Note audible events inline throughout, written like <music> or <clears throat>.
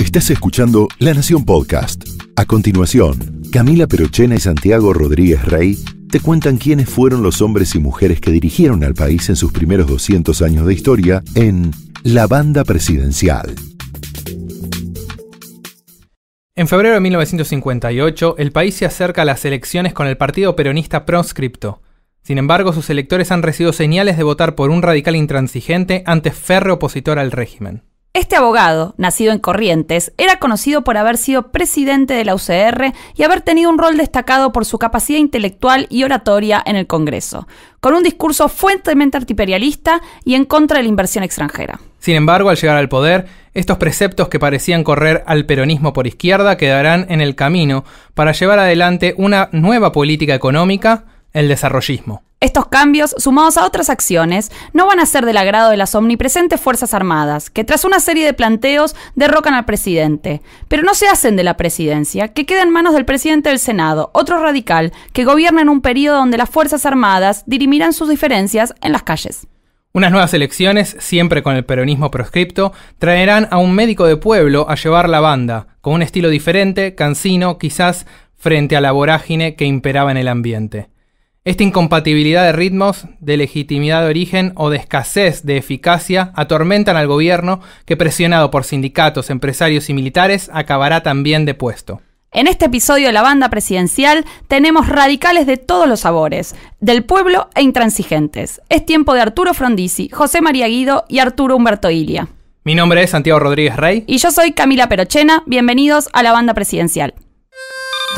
Estás escuchando La Nación Podcast. A continuación, Camila Perochena y Santiago Rodríguez Rey te cuentan quiénes fueron los hombres y mujeres que dirigieron al país en sus primeros 200 años de historia en La Banda Presidencial. En febrero de 1958, el país se acerca a las elecciones con el partido peronista proscripto. Sin embargo, sus electores han recibido señales de votar por un radical intransigente antes férreo opositor al régimen. Este abogado, nacido en Corrientes, era conocido por haber sido presidente de la UCR y haber tenido un rol destacado por su capacidad intelectual y oratoria en el Congreso, con un discurso fuertemente antiperialista y en contra de la inversión extranjera. Sin embargo, al llegar al poder, estos preceptos que parecían correr al peronismo por izquierda quedarán en el camino para llevar adelante una nueva política económica, el desarrollismo. Estos cambios, sumados a otras acciones, no van a ser del agrado de las omnipresentes Fuerzas Armadas, que tras una serie de planteos derrocan al presidente, pero no se hacen de la presidencia, que queda en manos del presidente del Senado, otro radical, que gobierna en un periodo donde las Fuerzas Armadas dirimirán sus diferencias en las calles. Unas nuevas elecciones, siempre con el peronismo proscripto, traerán a un médico de pueblo a llevar la banda, con un estilo diferente, cansino, quizás, frente a la vorágine que imperaba en el ambiente. Esta incompatibilidad de ritmos, de legitimidad de origen o de escasez de eficacia atormentan al gobierno que presionado por sindicatos, empresarios y militares acabará también de puesto. En este episodio de la banda presidencial tenemos radicales de todos los sabores, del pueblo e intransigentes. Es tiempo de Arturo Frondizi, José María Guido y Arturo Humberto Ilia. Mi nombre es Santiago Rodríguez Rey. Y yo soy Camila Perochena. Bienvenidos a la banda presidencial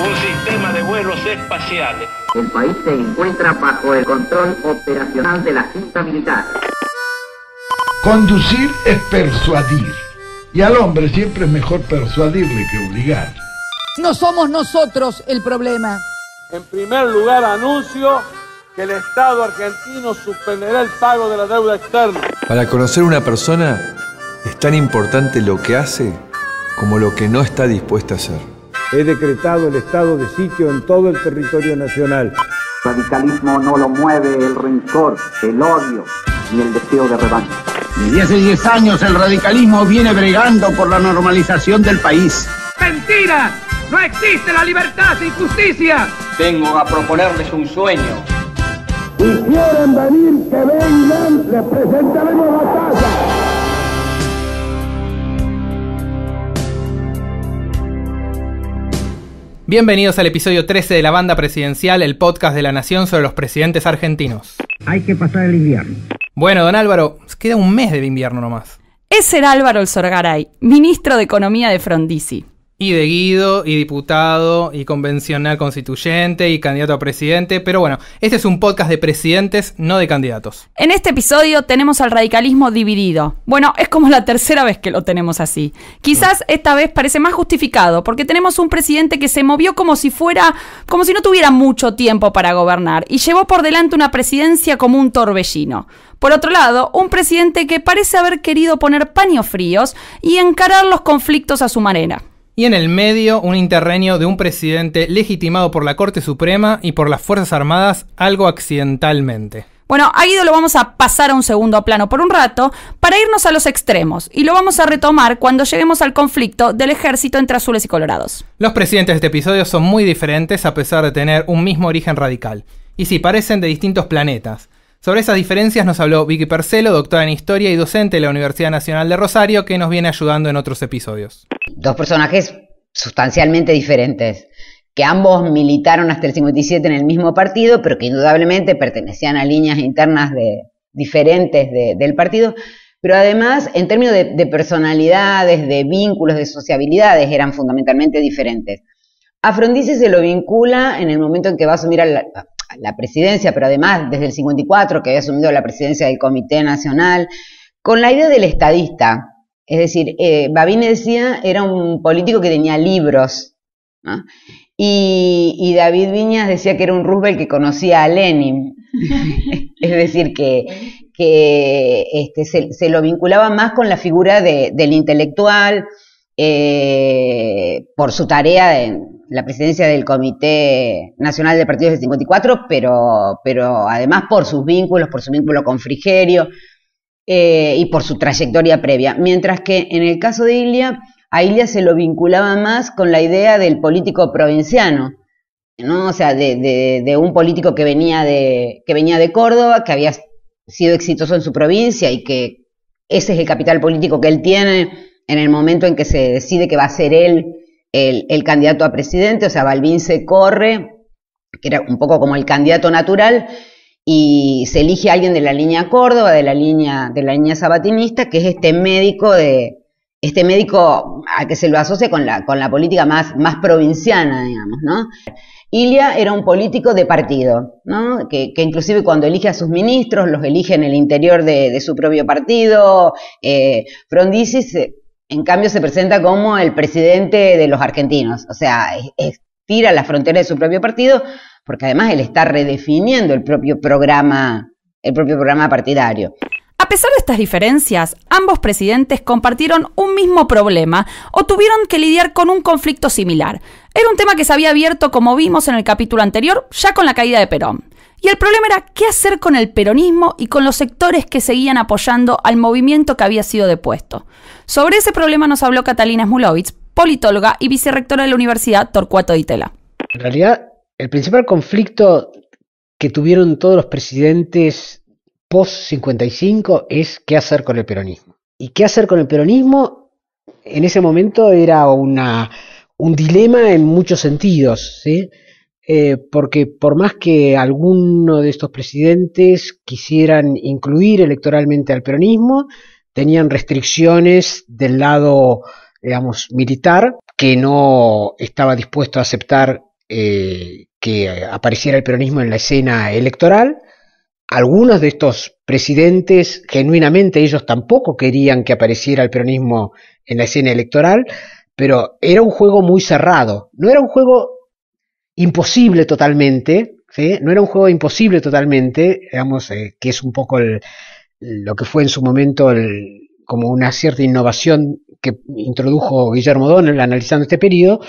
un sistema de vuelos espaciales. El país se encuentra bajo el control operacional de la Junta Militar. Conducir es persuadir. Y al hombre siempre es mejor persuadirle que obligar. No somos nosotros el problema. En primer lugar, anuncio que el Estado argentino suspenderá el pago de la deuda externa. Para conocer una persona es tan importante lo que hace como lo que no está dispuesta a hacer. He decretado el estado de sitio en todo el territorio nacional. El radicalismo no lo mueve el rencor, el odio ni el deseo de revancha. Desde hace 10 años el radicalismo viene bregando por la normalización del país. ¡Mentira! ¡No existe la libertad sin justicia! Tengo a proponerles un sueño. Si quieren venir, que vengan, les presentaremos casa. Bienvenidos al episodio 13 de La Banda Presidencial, el podcast de la Nación sobre los presidentes argentinos. Hay que pasar el invierno. Bueno, don Álvaro, queda un mes de invierno nomás. Es el Álvaro El ministro de Economía de Frondizi y de Guido, y diputado, y convencional constituyente, y candidato a presidente. Pero bueno, este es un podcast de presidentes, no de candidatos. En este episodio tenemos al radicalismo dividido. Bueno, es como la tercera vez que lo tenemos así. Quizás mm. esta vez parece más justificado, porque tenemos un presidente que se movió como si fuera, como si no tuviera mucho tiempo para gobernar, y llevó por delante una presidencia como un torbellino. Por otro lado, un presidente que parece haber querido poner paños fríos y encarar los conflictos a su manera y en el medio un interreño de un presidente legitimado por la Corte Suprema y por las Fuerzas Armadas algo accidentalmente. Bueno, a Guido lo vamos a pasar a un segundo plano por un rato para irnos a los extremos y lo vamos a retomar cuando lleguemos al conflicto del ejército entre azules y colorados. Los presidentes de este episodio son muy diferentes a pesar de tener un mismo origen radical. Y si parecen de distintos planetas. Sobre esas diferencias nos habló Vicky Percelo, doctora en Historia y docente de la Universidad Nacional de Rosario, que nos viene ayudando en otros episodios. Dos personajes sustancialmente diferentes, que ambos militaron hasta el 57 en el mismo partido, pero que indudablemente pertenecían a líneas internas de, diferentes del partido, pero además en términos de, personalidades, de vínculos, de sociabilidades, eran fundamentalmente diferentes. Afrondice se lo vincula en el momento en que va a asumir, al, la presidencia, pero además desde el 54 que había asumido la presidencia del Comité Nacional, con la idea del estadista. Es decir, eh, era un político que tenía libros. Y, David Viñas decía que era un Roosevelt que conocía a Lenin. <laughs> es decir, que, este, se, lo vinculaba más con la figura del intelectual eh, por su tarea de, la presidencia del Comité Nacional de Partidos de 54, pero, pero además por sus vínculos, por su vínculo con Frigerio eh, y por su trayectoria previa. Mientras que en el caso de Ilia, a Ilia se lo vinculaba más con la idea del político provinciano, ¿no? O sea, de, de, de un político que venía de, que venía de Córdoba, que había sido exitoso en su provincia y que ese es el capital político que él tiene en el momento en que se decide que va a ser él el, candidato a presidente, o sea, Balbín se corre, que era un poco como el candidato natural, y se elige a alguien de la línea Córdoba, de la línea, de la línea sabatinista, que es este médico de, este médico a que se lo asocia con la, con la política más, más provinciana, digamos, ¿no? Ilia era un político de partido, ¿no? que, inclusive cuando elige a sus ministros, los elige en el interior de, su propio partido. Eh, en cambio, se presenta como el presidente de los argentinos. O sea, estira la frontera de su propio partido, porque además él está redefiniendo el propio programa, el propio programa partidario. A pesar de estas diferencias, ambos presidentes compartieron un mismo problema o tuvieron que lidiar con un conflicto similar. Era un tema que se había abierto, como vimos en el capítulo anterior, ya con la caída de Perón. Y el problema era qué hacer con el peronismo y con los sectores que seguían apoyando al movimiento que había sido depuesto. Sobre ese problema nos habló Catalina Smulovitz, politóloga y vicerrectora de la Universidad Torcuato de Itela. En realidad, el principal conflicto que tuvieron todos los presidentes post-55 es qué hacer con el peronismo. Y qué hacer con el peronismo en ese momento era una, un dilema en muchos sentidos. ¿sí? Eh, porque por más que alguno de estos presidentes quisieran incluir electoralmente al peronismo, tenían restricciones del lado, digamos, militar, que no estaba dispuesto a aceptar eh, que apareciera el peronismo en la escena electoral. Algunos de estos presidentes, genuinamente, ellos tampoco querían que apareciera el peronismo en la escena electoral, pero era un juego muy cerrado. No era un juego imposible totalmente, ¿sí? no era un juego imposible totalmente, digamos, eh, que es un poco lo que fue en su momento como una cierta innovación que introdujo Guillermo Donnell analizando este periodo,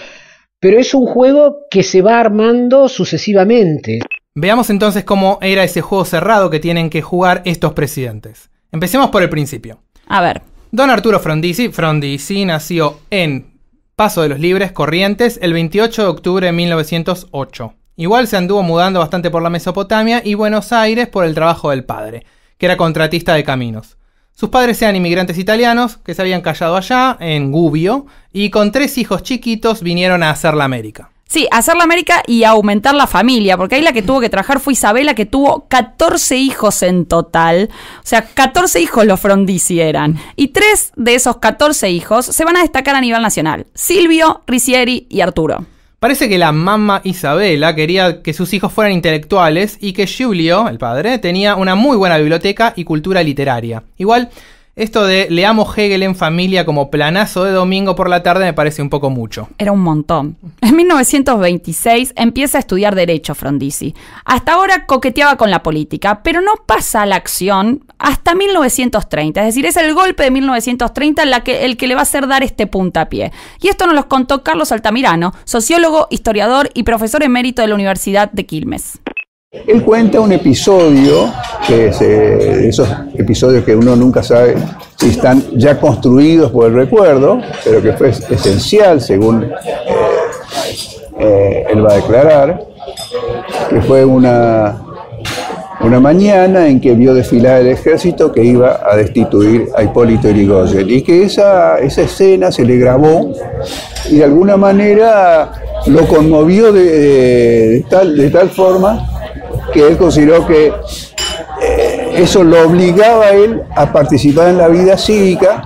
pero es un juego que se va armando sucesivamente. Veamos entonces cómo era ese juego cerrado que tienen que jugar estos presidentes. Empecemos por el principio. A ver. Don Arturo Frondizi, Frondizi nació en Paso de los Libres, Corrientes, el 28 de octubre de 1908. Igual se anduvo mudando bastante por la Mesopotamia y Buenos Aires por el trabajo del padre, que era contratista de caminos. Sus padres eran inmigrantes italianos que se habían callado allá, en Gubbio, y con tres hijos chiquitos vinieron a hacer la América. Sí, hacer la América y aumentar la familia, porque ahí la que tuvo que trabajar fue Isabela, que tuvo 14 hijos en total. O sea, 14 hijos los frondicieran. eran. Y tres de esos 14 hijos se van a destacar a nivel nacional: Silvio, Ricieri y Arturo. Parece que la mamá Isabela quería que sus hijos fueran intelectuales y que Giulio, el padre, tenía una muy buena biblioteca y cultura literaria. Igual. Esto de leamos Hegel en familia como planazo de domingo por la tarde me parece un poco mucho. Era un montón. En 1926 empieza a estudiar Derecho Frondizi. Hasta ahora coqueteaba con la política, pero no pasa a la acción hasta 1930. Es decir, es el golpe de 1930 la que, el que le va a hacer dar este puntapié. Y esto nos lo contó Carlos Altamirano, sociólogo, historiador y profesor emérito de la Universidad de Quilmes. Él cuenta un episodio, que es eh, esos episodios que uno nunca sabe si están ya construidos por el recuerdo, pero que fue esencial, según eh, eh, él va a declarar, que fue una, una mañana en que vio desfilar el ejército que iba a destituir a Hipólito Yrigoyen y que esa, escena se le grabó y de alguna manera lo conmovió tal, de tal forma que él consideró que eh, eso lo obligaba a él a participar en la vida cívica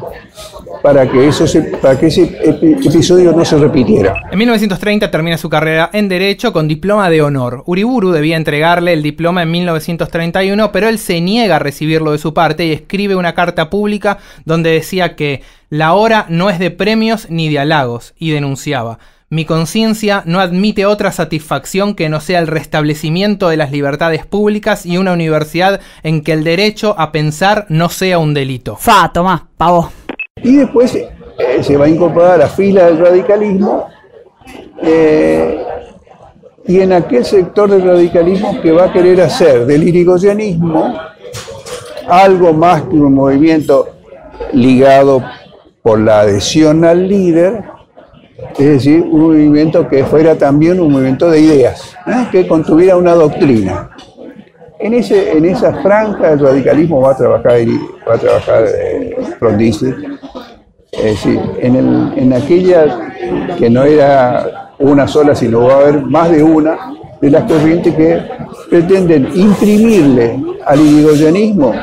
para que, eso se, para que ese episodio no se repitiera. En 1930 termina su carrera en Derecho con diploma de honor. Uriburu debía entregarle el diploma en 1931, pero él se niega a recibirlo de su parte y escribe una carta pública donde decía que la hora no es de premios ni de halagos y denunciaba. Mi conciencia no admite otra satisfacción que no sea el restablecimiento de las libertades públicas y una universidad en que el derecho a pensar no sea un delito. Fa, Tomás, pavo. Y después eh, se va a incorporar a la fila del radicalismo eh, y en aquel sector del radicalismo que va a querer hacer del irigoyenismo algo más que un movimiento ligado por la adhesión al líder es decir, un movimiento que fuera también un movimiento de ideas, ¿eh? que contuviera una doctrina. En, ese, en esa franja el radicalismo va a trabajar, va a trabajar eh, Es decir, en, aquella que no era una sola, sino va a haber más de una, de las corrientes que pretenden imprimirle al irigoyenismo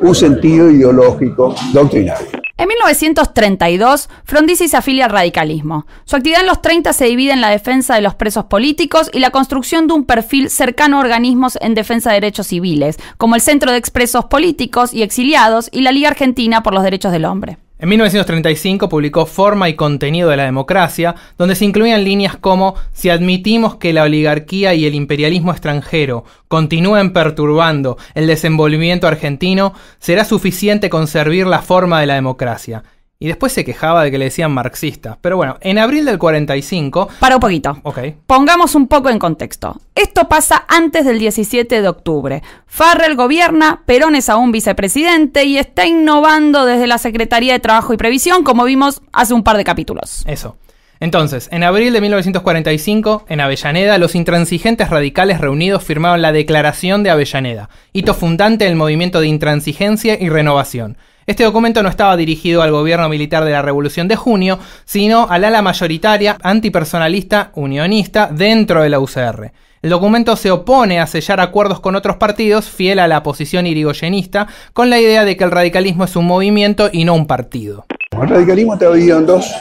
un sentido ideológico doctrinario. En 1932, Frondizi se afilia al radicalismo. Su actividad en los 30 se divide en la defensa de los presos políticos y la construcción de un perfil cercano a organismos en defensa de derechos civiles, como el Centro de Expresos Políticos y Exiliados y la Liga Argentina por los Derechos del Hombre. En 1935 publicó Forma y Contenido de la Democracia, donde se incluían líneas como Si admitimos que la oligarquía y el imperialismo extranjero continúen perturbando el desenvolvimiento argentino, será suficiente conservar la forma de la democracia y después se quejaba de que le decían marxista. Pero bueno, en abril del 45... Para un poquito. Ok. Pongamos un poco en contexto. Esto pasa antes del 17 de octubre. Farrell gobierna, Perón es aún vicepresidente y está innovando desde la Secretaría de Trabajo y Previsión, como vimos hace un par de capítulos. Eso. Entonces, en abril de 1945, en Avellaneda, los intransigentes radicales reunidos firmaron la Declaración de Avellaneda, hito fundante del movimiento de intransigencia y renovación este documento no estaba dirigido al gobierno militar de la Revolución de Junio, sino al ala mayoritaria antipersonalista unionista dentro de la UCR. El documento se opone a sellar acuerdos con otros partidos, fiel a la posición irigoyenista, con la idea de que el radicalismo es un movimiento y no un partido. El radicalismo está dividido en dos,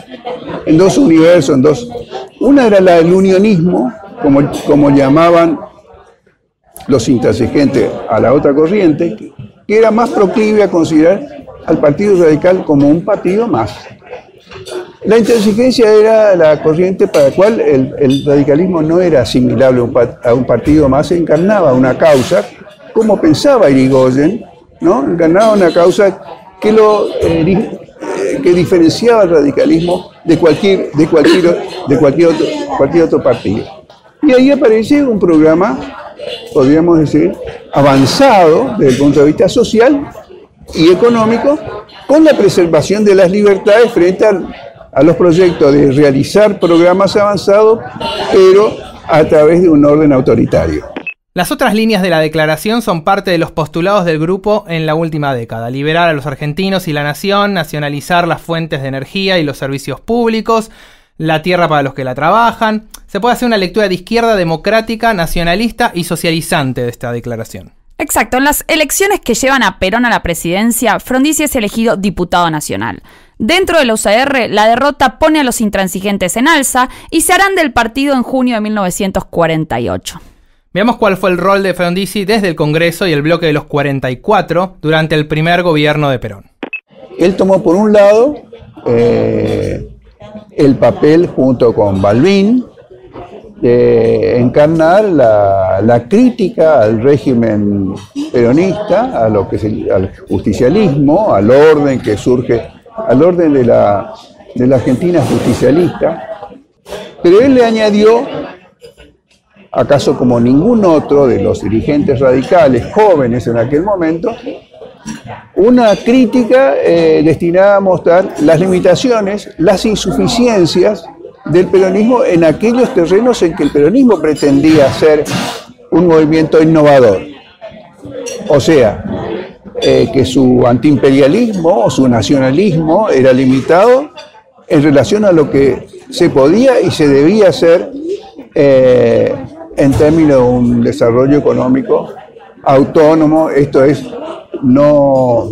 en dos universos, en dos. Una era la del unionismo, como, como llamaban los intransigentes a la otra corriente, que era más proclive a considerar al Partido Radical como un partido más. La intransigencia era la corriente para la cual el, radicalismo no era asimilable a un partido más, encarnaba una causa, como pensaba Irigoyen, ¿no? encarnaba una causa que, lo, eh, eh, que diferenciaba el radicalismo de cualquier, de, cualquier, de cualquier, otro, cualquier otro partido. Y ahí aparece un programa, podríamos decir, avanzado desde el punto de vista social, y económico con la preservación de las libertades frente a los proyectos de realizar programas avanzados, pero a través de un orden autoritario. Las otras líneas de la declaración son parte de los postulados del grupo en la última década. Liberar a los argentinos y la nación, nacionalizar las fuentes de energía y los servicios públicos, la tierra para los que la trabajan. Se puede hacer una lectura de izquierda democrática, nacionalista y socializante de esta declaración. Exacto, en las elecciones que llevan a Perón a la presidencia, Frondizi es elegido diputado nacional. Dentro de la UCR, la derrota pone a los intransigentes en alza y se harán del partido en junio de 1948. Veamos cuál fue el rol de Frondizi desde el Congreso y el bloque de los 44 durante el primer gobierno de Perón. Él tomó por un lado eh, el papel junto con Balbín de encarnar la, crítica al régimen peronista, a lo que al justicialismo, al orden que surge, al orden de la, Argentina justicialista, pero él le añadió, acaso como ningún otro de los dirigentes radicales jóvenes en aquel momento, una crítica eh, destinada a mostrar las limitaciones, las insuficiencias, del peronismo en aquellos terrenos en que el peronismo pretendía ser un movimiento innovador. O sea, eh, que su antiimperialismo o su nacionalismo era limitado en relación a lo que se podía y se debía hacer eh, en términos de un desarrollo económico autónomo, esto es, no,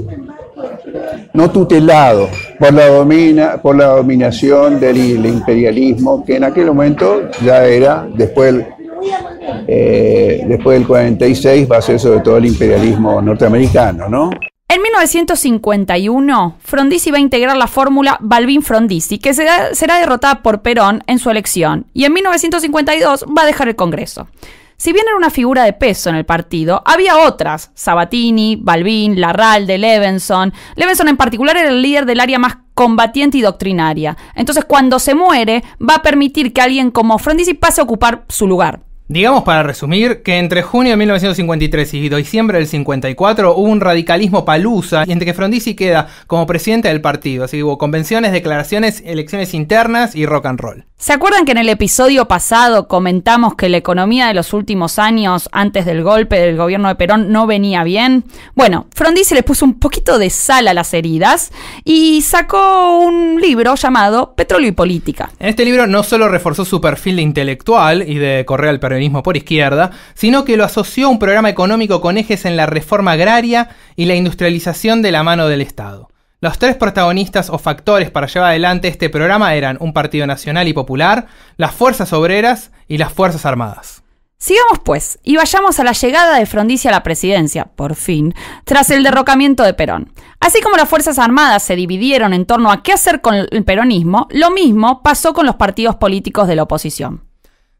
no tutelado por la, domina, por la dominación del imperialismo, que en aquel momento ya era, después del, eh, después del 46 va a ser sobre todo el imperialismo norteamericano, ¿no? En 1951, Frondizi va a integrar la fórmula Balbín-Frondizi, que será derrotada por Perón en su elección, y en 1952 va a dejar el Congreso. Si bien era una figura de peso en el partido, había otras, Sabatini, Balbín, Larralde, Levenson. Levenson en particular era el líder del área más combatiente y doctrinaria. Entonces cuando se muere, va a permitir que alguien como Frondizi pase a ocupar su lugar. Digamos para resumir que entre junio de 1953 y diciembre del 54 hubo un radicalismo palusa y entre que Frondizi queda como presidente del partido, así que hubo convenciones, declaraciones, elecciones internas y rock and roll. ¿Se acuerdan que en el episodio pasado comentamos que la economía de los últimos años, antes del golpe del gobierno de Perón, no venía bien? Bueno, Frondizi le puso un poquito de sal a las heridas y sacó un libro llamado Petróleo y Política. En este libro no solo reforzó su perfil de intelectual y de correr al peronismo por izquierda, sino que lo asoció a un programa económico con ejes en la reforma agraria y la industrialización de la mano del Estado. Los tres protagonistas o factores para llevar adelante este programa eran un partido nacional y popular, las fuerzas obreras y las fuerzas armadas. Sigamos pues y vayamos a la llegada de Frondizi a la presidencia, por fin, tras el derrocamiento de Perón. Así como las Fuerzas Armadas se dividieron en torno a qué hacer con el peronismo, lo mismo pasó con los partidos políticos de la oposición.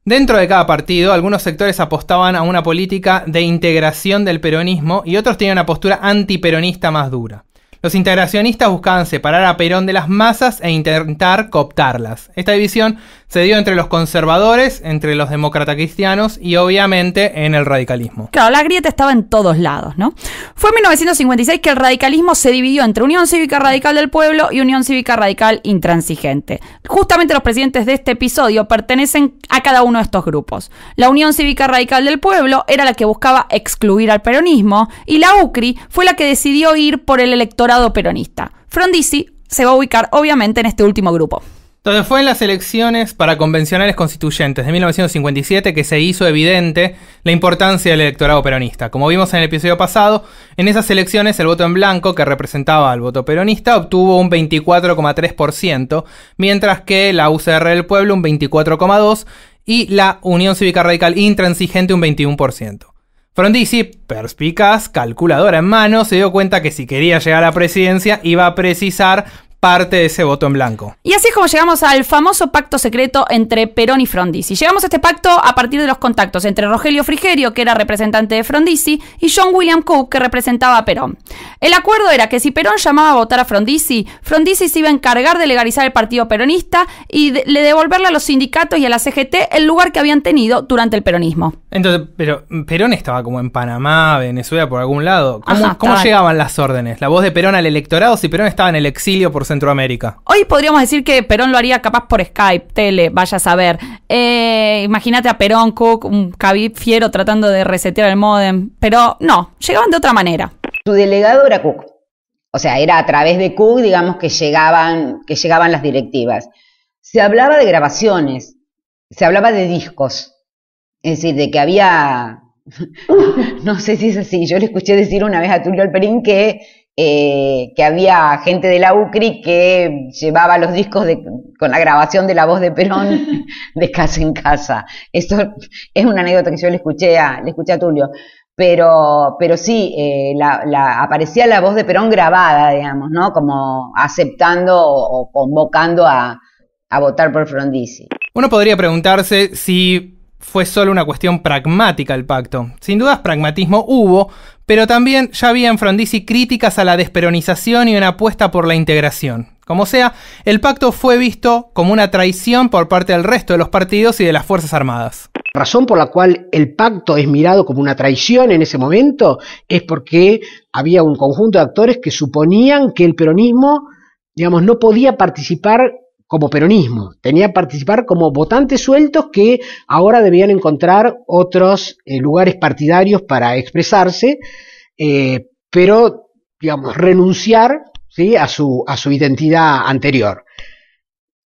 Dentro de cada partido, algunos sectores apostaban a una política de integración del peronismo y otros tenían una postura antiperonista más dura. Los integracionistas buscaban separar a Perón de las masas e intentar cooptarlas. Esta división se dio entre los conservadores, entre los demócratas cristianos y obviamente en el radicalismo. Claro, la grieta estaba en todos lados, ¿no? Fue en 1956 que el radicalismo se dividió entre Unión Cívica Radical del Pueblo y Unión Cívica Radical Intransigente. Justamente los presidentes de este episodio pertenecen a cada uno de estos grupos. La Unión Cívica Radical del Pueblo era la que buscaba excluir al peronismo y la UCRI fue la que decidió ir por el electorado peronista. Frondizi se va a ubicar obviamente en este último grupo. Entonces fue en las elecciones para convencionales constituyentes de 1957 que se hizo evidente la importancia del electorado peronista. Como vimos en el episodio pasado, en esas elecciones el voto en blanco que representaba al voto peronista obtuvo un 24,3%, mientras que la UCR del pueblo un 24,2% y la Unión Cívica Radical Intransigente un 21%. Frondizi, perspicaz, calculadora en mano, se dio cuenta que si quería llegar a la presidencia iba a precisar parte de ese voto en blanco. Y así es como llegamos al famoso pacto secreto entre Perón y Frondizi. Llegamos a este pacto a partir de los contactos entre Rogelio Frigerio, que era representante de Frondizi, y John William Cook, que representaba a Perón. El acuerdo era que si Perón llamaba a votar a Frondizi, Frondizi se iba a encargar de legalizar el partido peronista y le devolverle a los sindicatos y a la CGT el lugar que habían tenido durante el peronismo. Entonces, pero Perón estaba como en Panamá, Venezuela, por algún lado. ¿Cómo, llegaban las órdenes? La voz de Perón al electorado si Perón estaba en el exilio por Centroamérica. Hoy podríamos decir que Perón lo haría capaz por Skype, tele, vaya a saber. Eh, imagínate a Perón, Cook, un cabib fiero tratando de resetear el modem, pero no, llegaban de otra manera. Su delegado era Cook. O sea, era a través de Cook, digamos, que llegaban, que llegaban las directivas. Se hablaba de grabaciones, se hablaba de discos. Es decir, de que había <laughs> no sé si es así. Yo le escuché decir una vez a Tulio Alperín que eh, que había gente de la UCRI que llevaba los discos con la grabación de la voz de Perón <laughs> de casa en casa. Esto es una anécdota que yo le escuché a, le a Tulio. Pero, pero sí, eh, la, aparecía la voz de Perón grabada, digamos, ¿no? Como aceptando o, convocando a, a votar por Frondizi. Uno podría preguntarse si fue solo una cuestión pragmática el pacto. Sin dudas, pragmatismo hubo, pero también ya había en Frondizi críticas a la desperonización y una apuesta por la integración. Como sea, el pacto fue visto como una traición por parte del resto de los partidos y de las Fuerzas Armadas. Razón por la cual el pacto es mirado como una traición en ese momento es porque había un conjunto de actores que suponían que el peronismo, digamos, no podía participar como peronismo, tenía que participar como votantes sueltos que ahora debían encontrar otros eh, lugares partidarios para expresarse, eh, pero, digamos, renunciar ¿sí? a, su, a su identidad anterior.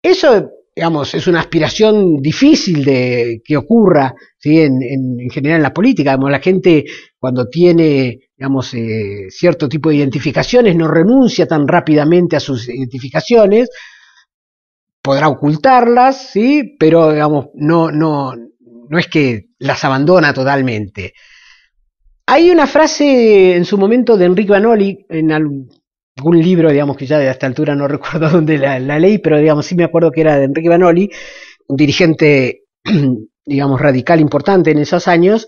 Eso, digamos, es una aspiración difícil de que ocurra ¿sí? en, en, general en la política. la gente cuando tiene digamos, eh, cierto tipo de identificaciones no renuncia tan rápidamente a sus identificaciones, podrá ocultarlas, sí, pero digamos, no, no, no es que las abandona totalmente. Hay una frase en su momento de Enrique Vanoli, en algún libro, digamos que ya de esta altura no <laughs> recuerdo dónde la, ley, pero digamos sí me acuerdo que era de Enrique Vanoli, un dirigente, <clears throat> digamos, radical importante en esos años,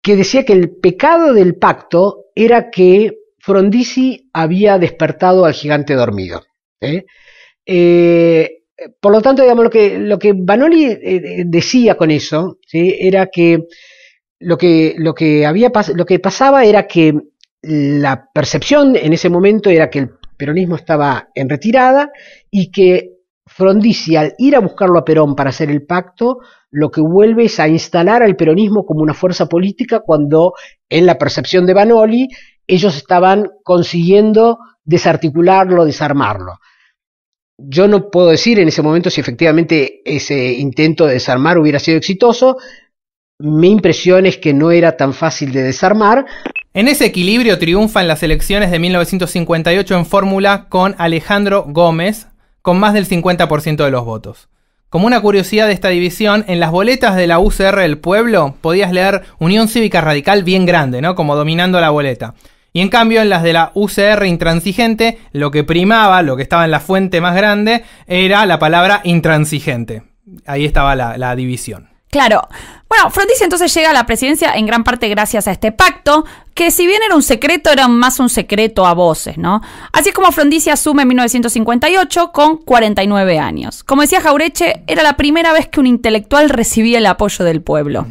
que decía que el pecado del pacto era que Frondizi había despertado al gigante dormido. ¿eh? eh por lo tanto, digamos, lo que, lo que eh, decía con eso, era que lo que, lo que, había lo que pasaba era que la percepción en ese momento era que el peronismo estaba en retirada y que Frondizi, al ir a buscarlo a Perón para hacer el pacto, lo que vuelve es a instalar al peronismo como una fuerza política cuando, en la percepción de Banoli, ellos estaban consiguiendo desarticularlo, desarmarlo yo no puedo decir en ese momento si efectivamente ese intento de desarmar hubiera sido exitoso. Mi impresión es que no era tan fácil de desarmar. En ese equilibrio triunfan las elecciones de 1958 en fórmula con Alejandro Gómez, con más del 50% de los votos. Como una curiosidad de esta división, en las boletas de la UCR del pueblo podías leer Unión Cívica Radical bien grande, ¿no? Como dominando la boleta. Y en cambio, en las de la UCR intransigente, lo que primaba, lo que estaba en la fuente más grande, era la palabra intransigente. Ahí estaba la, división. Claro. Bueno, Frondizi entonces llega a la presidencia en gran parte gracias a este pacto, que si bien era un secreto, era más un secreto a voces, ¿no? Así es como Frondizi asume en 1958 con 49 años. Como decía Jaureche, era la primera vez que un intelectual recibía el apoyo del pueblo.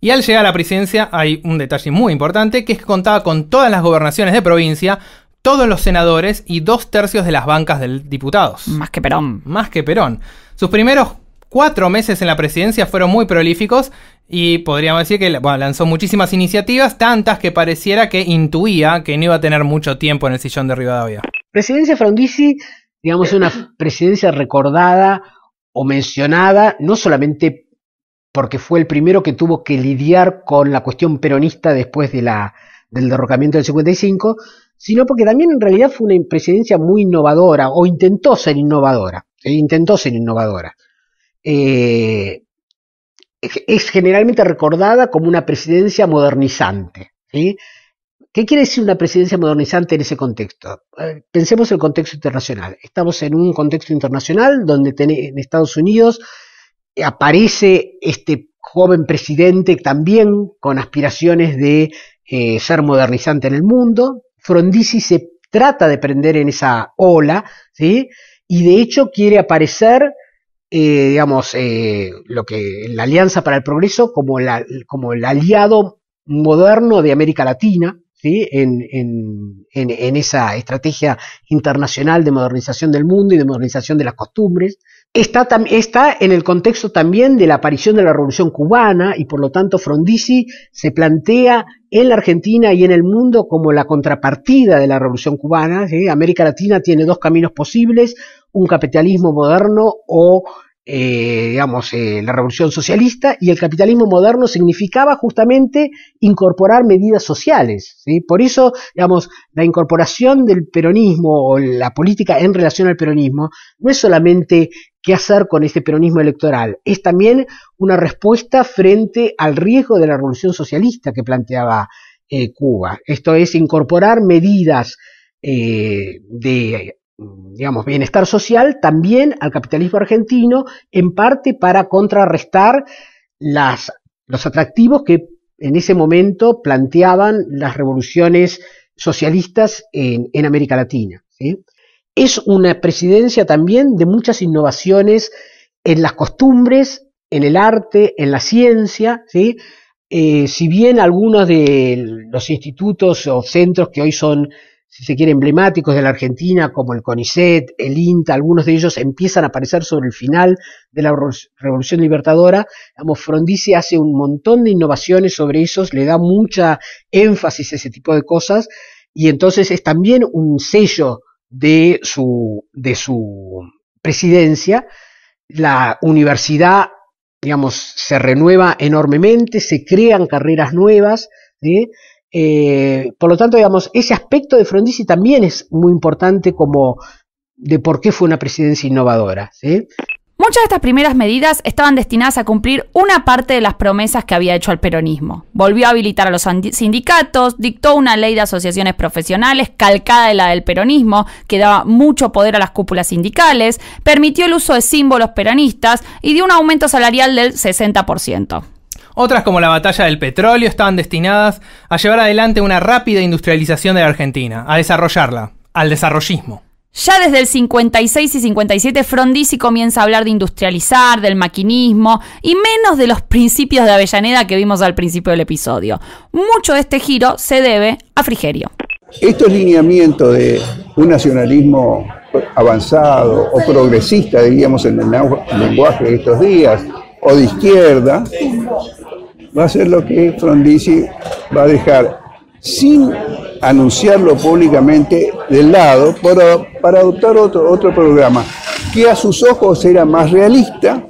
Y al llegar a la presidencia hay un detalle muy importante, que es que contaba con todas las gobernaciones de provincia, todos los senadores y dos tercios de las bancas de diputados. Más que Perón. Más que Perón. Sus primeros cuatro meses en la presidencia fueron muy prolíficos y podríamos decir que lanzó muchísimas iniciativas, tantas que pareciera que intuía que no iba a tener mucho tiempo en el sillón de Rivadavia. Presidencia Frondizi, digamos, es una presidencia recordada o mencionada no solamente porque fue el primero que tuvo que lidiar con la cuestión peronista después de la, del derrocamiento del 55, sino porque también en realidad fue una presidencia muy innovadora, o intentó ser innovadora, intentó ser innovadora. Eh, es generalmente recordada como una presidencia modernizante. ¿Qué quiere decir una presidencia modernizante en ese contexto? Eh, pensemos en el contexto internacional. Estamos en un contexto internacional donde en Estados Unidos aparece este joven presidente también con aspiraciones de eh, ser modernizante en el mundo. Frondizi se trata de prender en esa ola, Y de hecho quiere aparecer, eh, digamos, eh, lo que la Alianza para el Progreso como, el aliado moderno de América Latina, en esa estrategia internacional de modernización del mundo y de modernización de las costumbres. Está, está, en el contexto también de la aparición de la Revolución cubana y por lo tanto Frondizi se plantea en la Argentina y en el mundo como la contrapartida de la Revolución cubana. América Latina tiene dos caminos posibles, un capitalismo moderno o eh, digamos, eh, la revolución socialista y el capitalismo moderno significaba justamente incorporar medidas sociales. Por eso, digamos, la incorporación del peronismo o la política en relación al peronismo no es solamente qué hacer con este peronismo electoral. Es también una respuesta frente al riesgo de la revolución socialista que planteaba eh, Cuba. Esto es incorporar medidas eh, de digamos, bienestar social también al capitalismo argentino, en parte para contrarrestar los atractivos que en ese momento planteaban las revoluciones socialistas en, América Latina es una presidencia también de muchas innovaciones en las costumbres, en el arte, en la ciencia, ¿sí? Eh, si bien algunos de los institutos o centros que hoy son, si se quiere, emblemáticos de la Argentina, como el CONICET, el INTA, algunos de ellos empiezan a aparecer sobre el final de la Revolución Libertadora, digamos, Frondizi hace un montón de innovaciones sobre esos, le da mucha énfasis a ese tipo de cosas, y entonces es también un sello de su, de su presidencia, la universidad, digamos, se renueva enormemente, se crean carreras nuevas, eh, por lo tanto, digamos, ese aspecto de Frondizi también es muy importante como de por qué fue una presidencia innovadora. Muchas de estas primeras medidas estaban destinadas a cumplir una parte de las promesas que había hecho al peronismo. Volvió a habilitar a los sindicatos, dictó una ley de asociaciones profesionales calcada de la del peronismo, que daba mucho poder a las cúpulas sindicales, permitió el uso de símbolos peronistas y dio un aumento salarial del 60%. Otras como la batalla del petróleo estaban destinadas a llevar adelante una rápida industrialización de la Argentina, a desarrollarla, al desarrollismo. Ya desde el 56 y 57 Frondizi comienza a hablar de industrializar, del maquinismo y menos de los principios de Avellaneda que vimos al principio del episodio. Mucho de este giro se debe a Frigerio. Estos lineamientos de un nacionalismo avanzado o progresista, diríamos en el lenguaje de estos días, o de izquierda, va a ser lo que Frondizi va a dejar sin anunciarlo públicamente del lado para, adoptar otro, programa que a sus ojos era más realista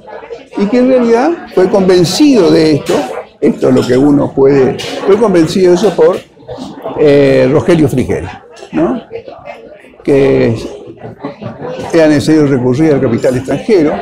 y que en realidad fue convencido de esto, esto es lo que uno puede, fue convencido de eso por eh, Rogelio Frigel, ¿no? que era necesario recurrir al capital extranjero,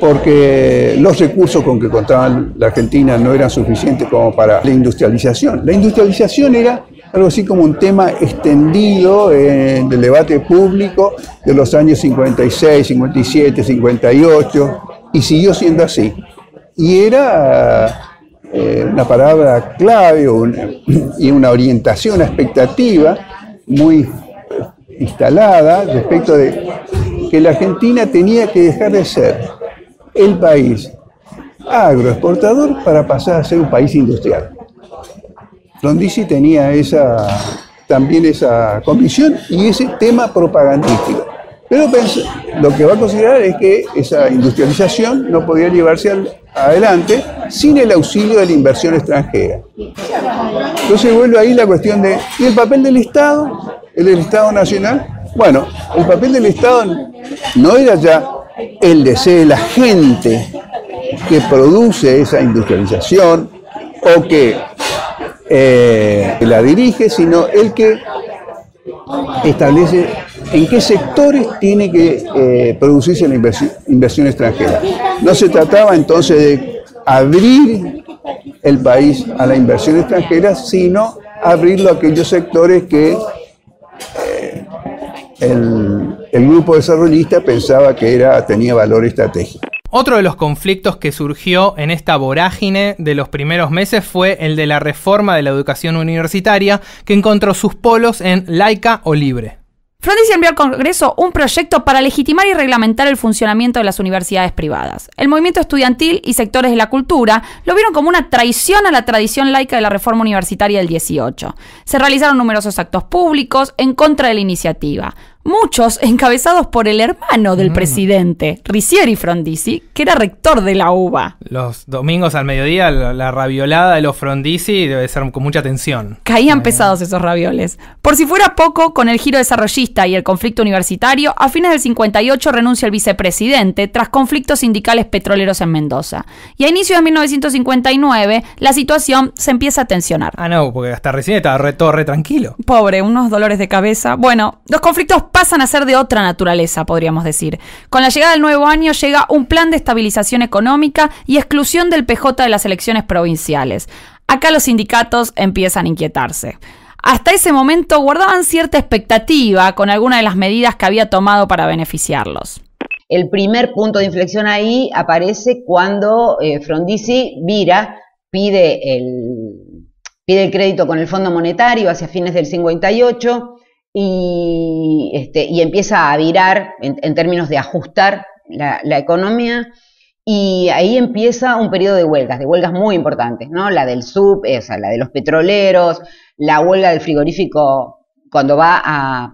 porque los recursos con que contaba la Argentina no eran suficientes como para la industrialización. La industrialización era algo así como un tema extendido en el debate público de los años 56, 57, 58, y siguió siendo así. Y era eh, una palabra clave y una orientación, una expectativa muy instalada respecto de que la Argentina tenía que dejar de ser el país agroexportador para pasar a ser un país industrial. si tenía esa, también esa convicción y ese tema propagandístico. Pero lo que va a considerar es que esa industrialización no podía llevarse adelante sin el auxilio de la inversión extranjera. Entonces vuelve ahí la cuestión de, ¿y el papel del Estado? ¿El Estado Nacional? Bueno, el papel del Estado no era ya el de de la gente que produce esa industrialización o eh, que, la dirige, sino el que establece en qué sectores tiene que eh, producirse la inversión extranjera. No se trataba entonces de abrir el país a la inversión extranjera, sino abrirlo a aquellos sectores que el, grupo desarrollista pensaba que era, tenía valor estratégico. Otro de los conflictos que surgió en esta vorágine de los primeros meses fue el de la reforma de la educación universitaria, que encontró sus polos en laica o libre. Frondizi envió al Congreso un proyecto para legitimar y reglamentar el funcionamiento de las universidades privadas. El movimiento estudiantil y sectores de la cultura lo vieron como una traición a la tradición laica de la reforma universitaria del 18. Se realizaron numerosos actos públicos en contra de la iniciativa muchos encabezados por el hermano del mm. presidente, Ricieri Frondizi, que era rector de la UBA. Los domingos al mediodía, la, raviolada de los Frondizi debe ser con mucha tensión. Caían eh. pesados esos ravioles. Por si fuera poco, con el giro desarrollista y el conflicto universitario, a fines del 58 renuncia el vicepresidente tras conflictos sindicales petroleros en Mendoza. Y a inicios de 1959, la situación se empieza a tensionar. Ah, no, porque hasta recién estaba re, todo re tranquilo. Pobre, unos dolores de cabeza. Bueno, los conflictos pasan a ser de otra naturaleza, podríamos decir. Con la llegada del nuevo año llega un plan de estabilización económica y exclusión del PJ de las elecciones provinciales. Acá los sindicatos empiezan a inquietarse. Hasta ese momento guardaban cierta expectativa con alguna de las medidas que había tomado para beneficiarlos. El primer punto de inflexión ahí aparece cuando eh, Frondizi vira, pide el, pide el crédito con el Fondo Monetario hacia fines del 58 y, este, y empieza a virar en, términos de ajustar la, economía. Y ahí empieza un periodo de huelgas, de huelgas muy importantes, ¿no? La del sub, esa, eh, la de los petroleros, la huelga del frigorífico cuando va a,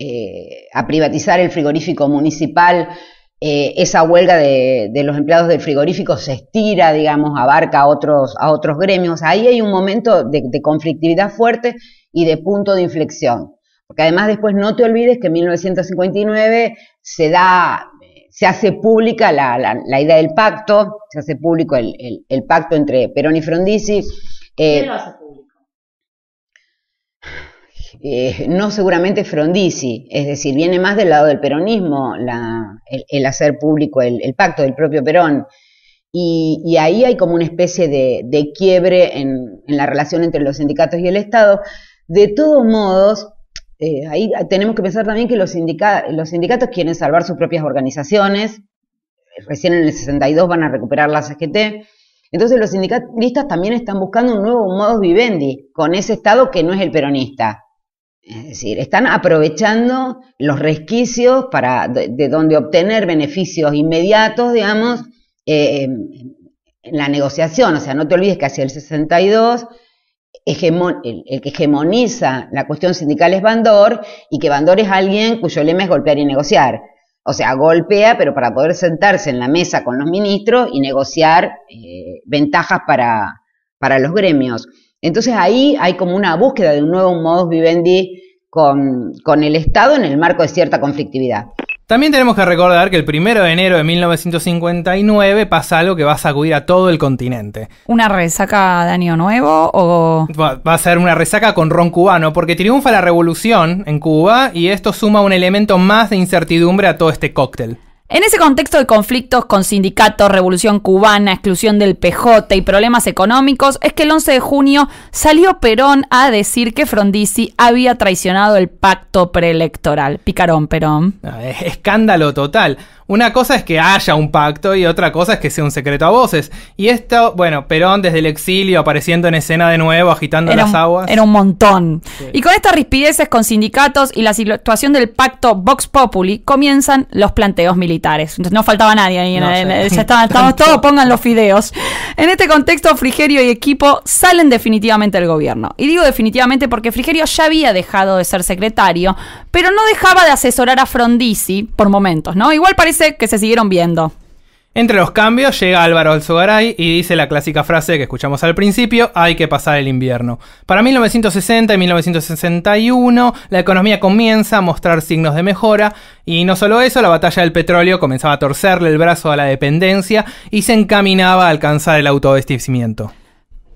eh, privatizar el frigorífico municipal, eh, esa huelga de, los empleados del frigorífico se estira, digamos, abarca a otros, a otros gremios. Ahí hay un momento de conflictividad fuerte y de punto de inflexión. Porque además después no te olvides que en 1959 se da, se hace pública la, idea del pacto, se hace público el, pacto entre Perón y Frondizi. Eh, ¿Quién lo hace público? Eh, no seguramente Frondizi, es decir, viene más del lado del peronismo el, hacer público el, pacto del propio Perón. Y, ahí hay como una especie de, quiebre en, la relación entre los sindicatos y el Estado. De todos modos, eh, ahí tenemos que pensar también que los, los sindicatos quieren salvar sus propias organizaciones, recién en el 62 van a recuperar la CGT, entonces los sindicalistas también están buscando un nuevo modo vivendi con ese Estado que no es el peronista. Es decir, están aprovechando los resquicios para de, donde obtener beneficios inmediatos, digamos, eh, en la negociación. O sea, no te olvides que hacia el 62 el, que hegemoniza la cuestión sindical es Bandor y que Bandor es alguien cuyo lema es golpear y negociar. O sea, golpea, pero para poder sentarse en la mesa con los ministros y negociar eh, ventajas para, para los gremios. Entonces ahí hay como una búsqueda de un nuevo modus vivendi con, con el Estado en el marco de cierta conflictividad. También tenemos que recordar que el 1 de enero de 1959 pasa algo que va a sacudir a todo el continente. ¿Una resaca de año nuevo o...? Va, va, a ser una resaca con ron cubano, porque triunfa la revolución en Cuba y esto suma un elemento más de incertidumbre a todo este cóctel. En ese contexto de conflictos con sindicatos, revolución cubana, exclusión del PJ y problemas económicos, es que el 11 de junio salió Perón a decir que Frondizi había traicionado el pacto preelectoral. Picarón, Perón. Ah, escándalo total. Una cosa es que haya un pacto y otra cosa es que sea un secreto a voces. Y esto, bueno, Perón desde el exilio apareciendo en escena de nuevo, agitando las aguas. Era un montón. Y con estas rispideces con sindicatos y la situación del pacto Vox Populi comienzan los planteos militares no faltaba nadie ahí. estamos todos, <laughs> pongan los fideos. En este contexto, Frigerio y equipo salen definitivamente del gobierno. Y digo definitivamente porque Frigerio ya había dejado de ser secretario, pero no dejaba de asesorar a Frondizi por momentos, ¿no? Igual parece que se siguieron viendo. Entre los cambios llega Álvaro Alzogaray y dice la clásica frase que escuchamos al principio, hay que pasar el invierno. Para 1960 y 1961 la economía comienza a mostrar signos de mejora y no solo eso, la batalla del petróleo comenzaba a torcerle el brazo a la dependencia y se encaminaba a alcanzar el autoabastecimiento.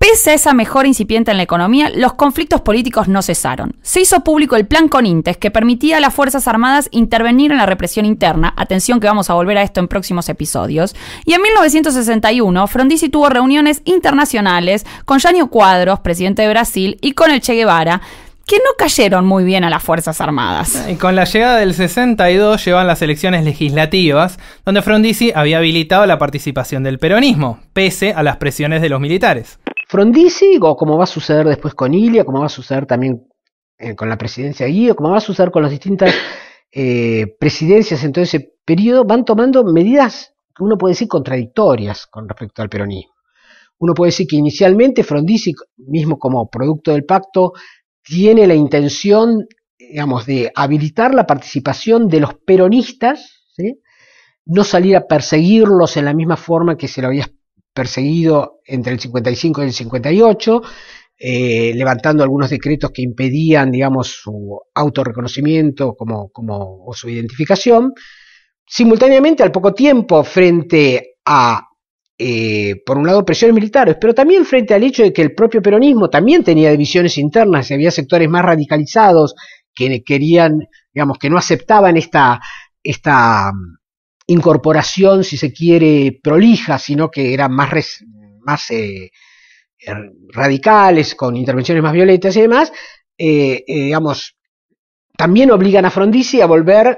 Pese a esa mejor incipiente en la economía, los conflictos políticos no cesaron. Se hizo público el plan Conintes, que permitía a las Fuerzas Armadas intervenir en la represión interna, atención que vamos a volver a esto en próximos episodios, y en 1961 Frondizi tuvo reuniones internacionales con Janio Cuadros, presidente de Brasil, y con el Che Guevara, que no cayeron muy bien a las Fuerzas Armadas. Y con la llegada del 62 llevan las elecciones legislativas, donde Frondizi había habilitado la participación del peronismo, pese a las presiones de los militares. Frondizi, o como va a suceder después con Ilia, como va a suceder también eh, con la presidencia de Guido, como va a suceder con las distintas eh, presidencias en todo ese periodo, van tomando medidas que uno puede decir contradictorias con respecto al peronismo. Uno puede decir que inicialmente Frondizi, mismo como producto del pacto, tiene la intención, digamos, de habilitar la participación de los peronistas, no salir a perseguirlos en la misma forma que se lo había perseguido entre el 55 y el 58, eh, levantando algunos decretos que impedían, digamos, su autorreconocimiento como, como, o su identificación. Simultáneamente, al poco tiempo, frente a, eh, por un lado, presiones militares, pero también frente al hecho de que el propio peronismo también tenía divisiones internas, y había sectores más radicalizados que querían, digamos, que no aceptaban esta, esta incorporación, si se quiere, prolija, sino que eran más, más eh, eh, radicales, con intervenciones más violentas y demás, eh, digamos, también obligan a Frondizi a volver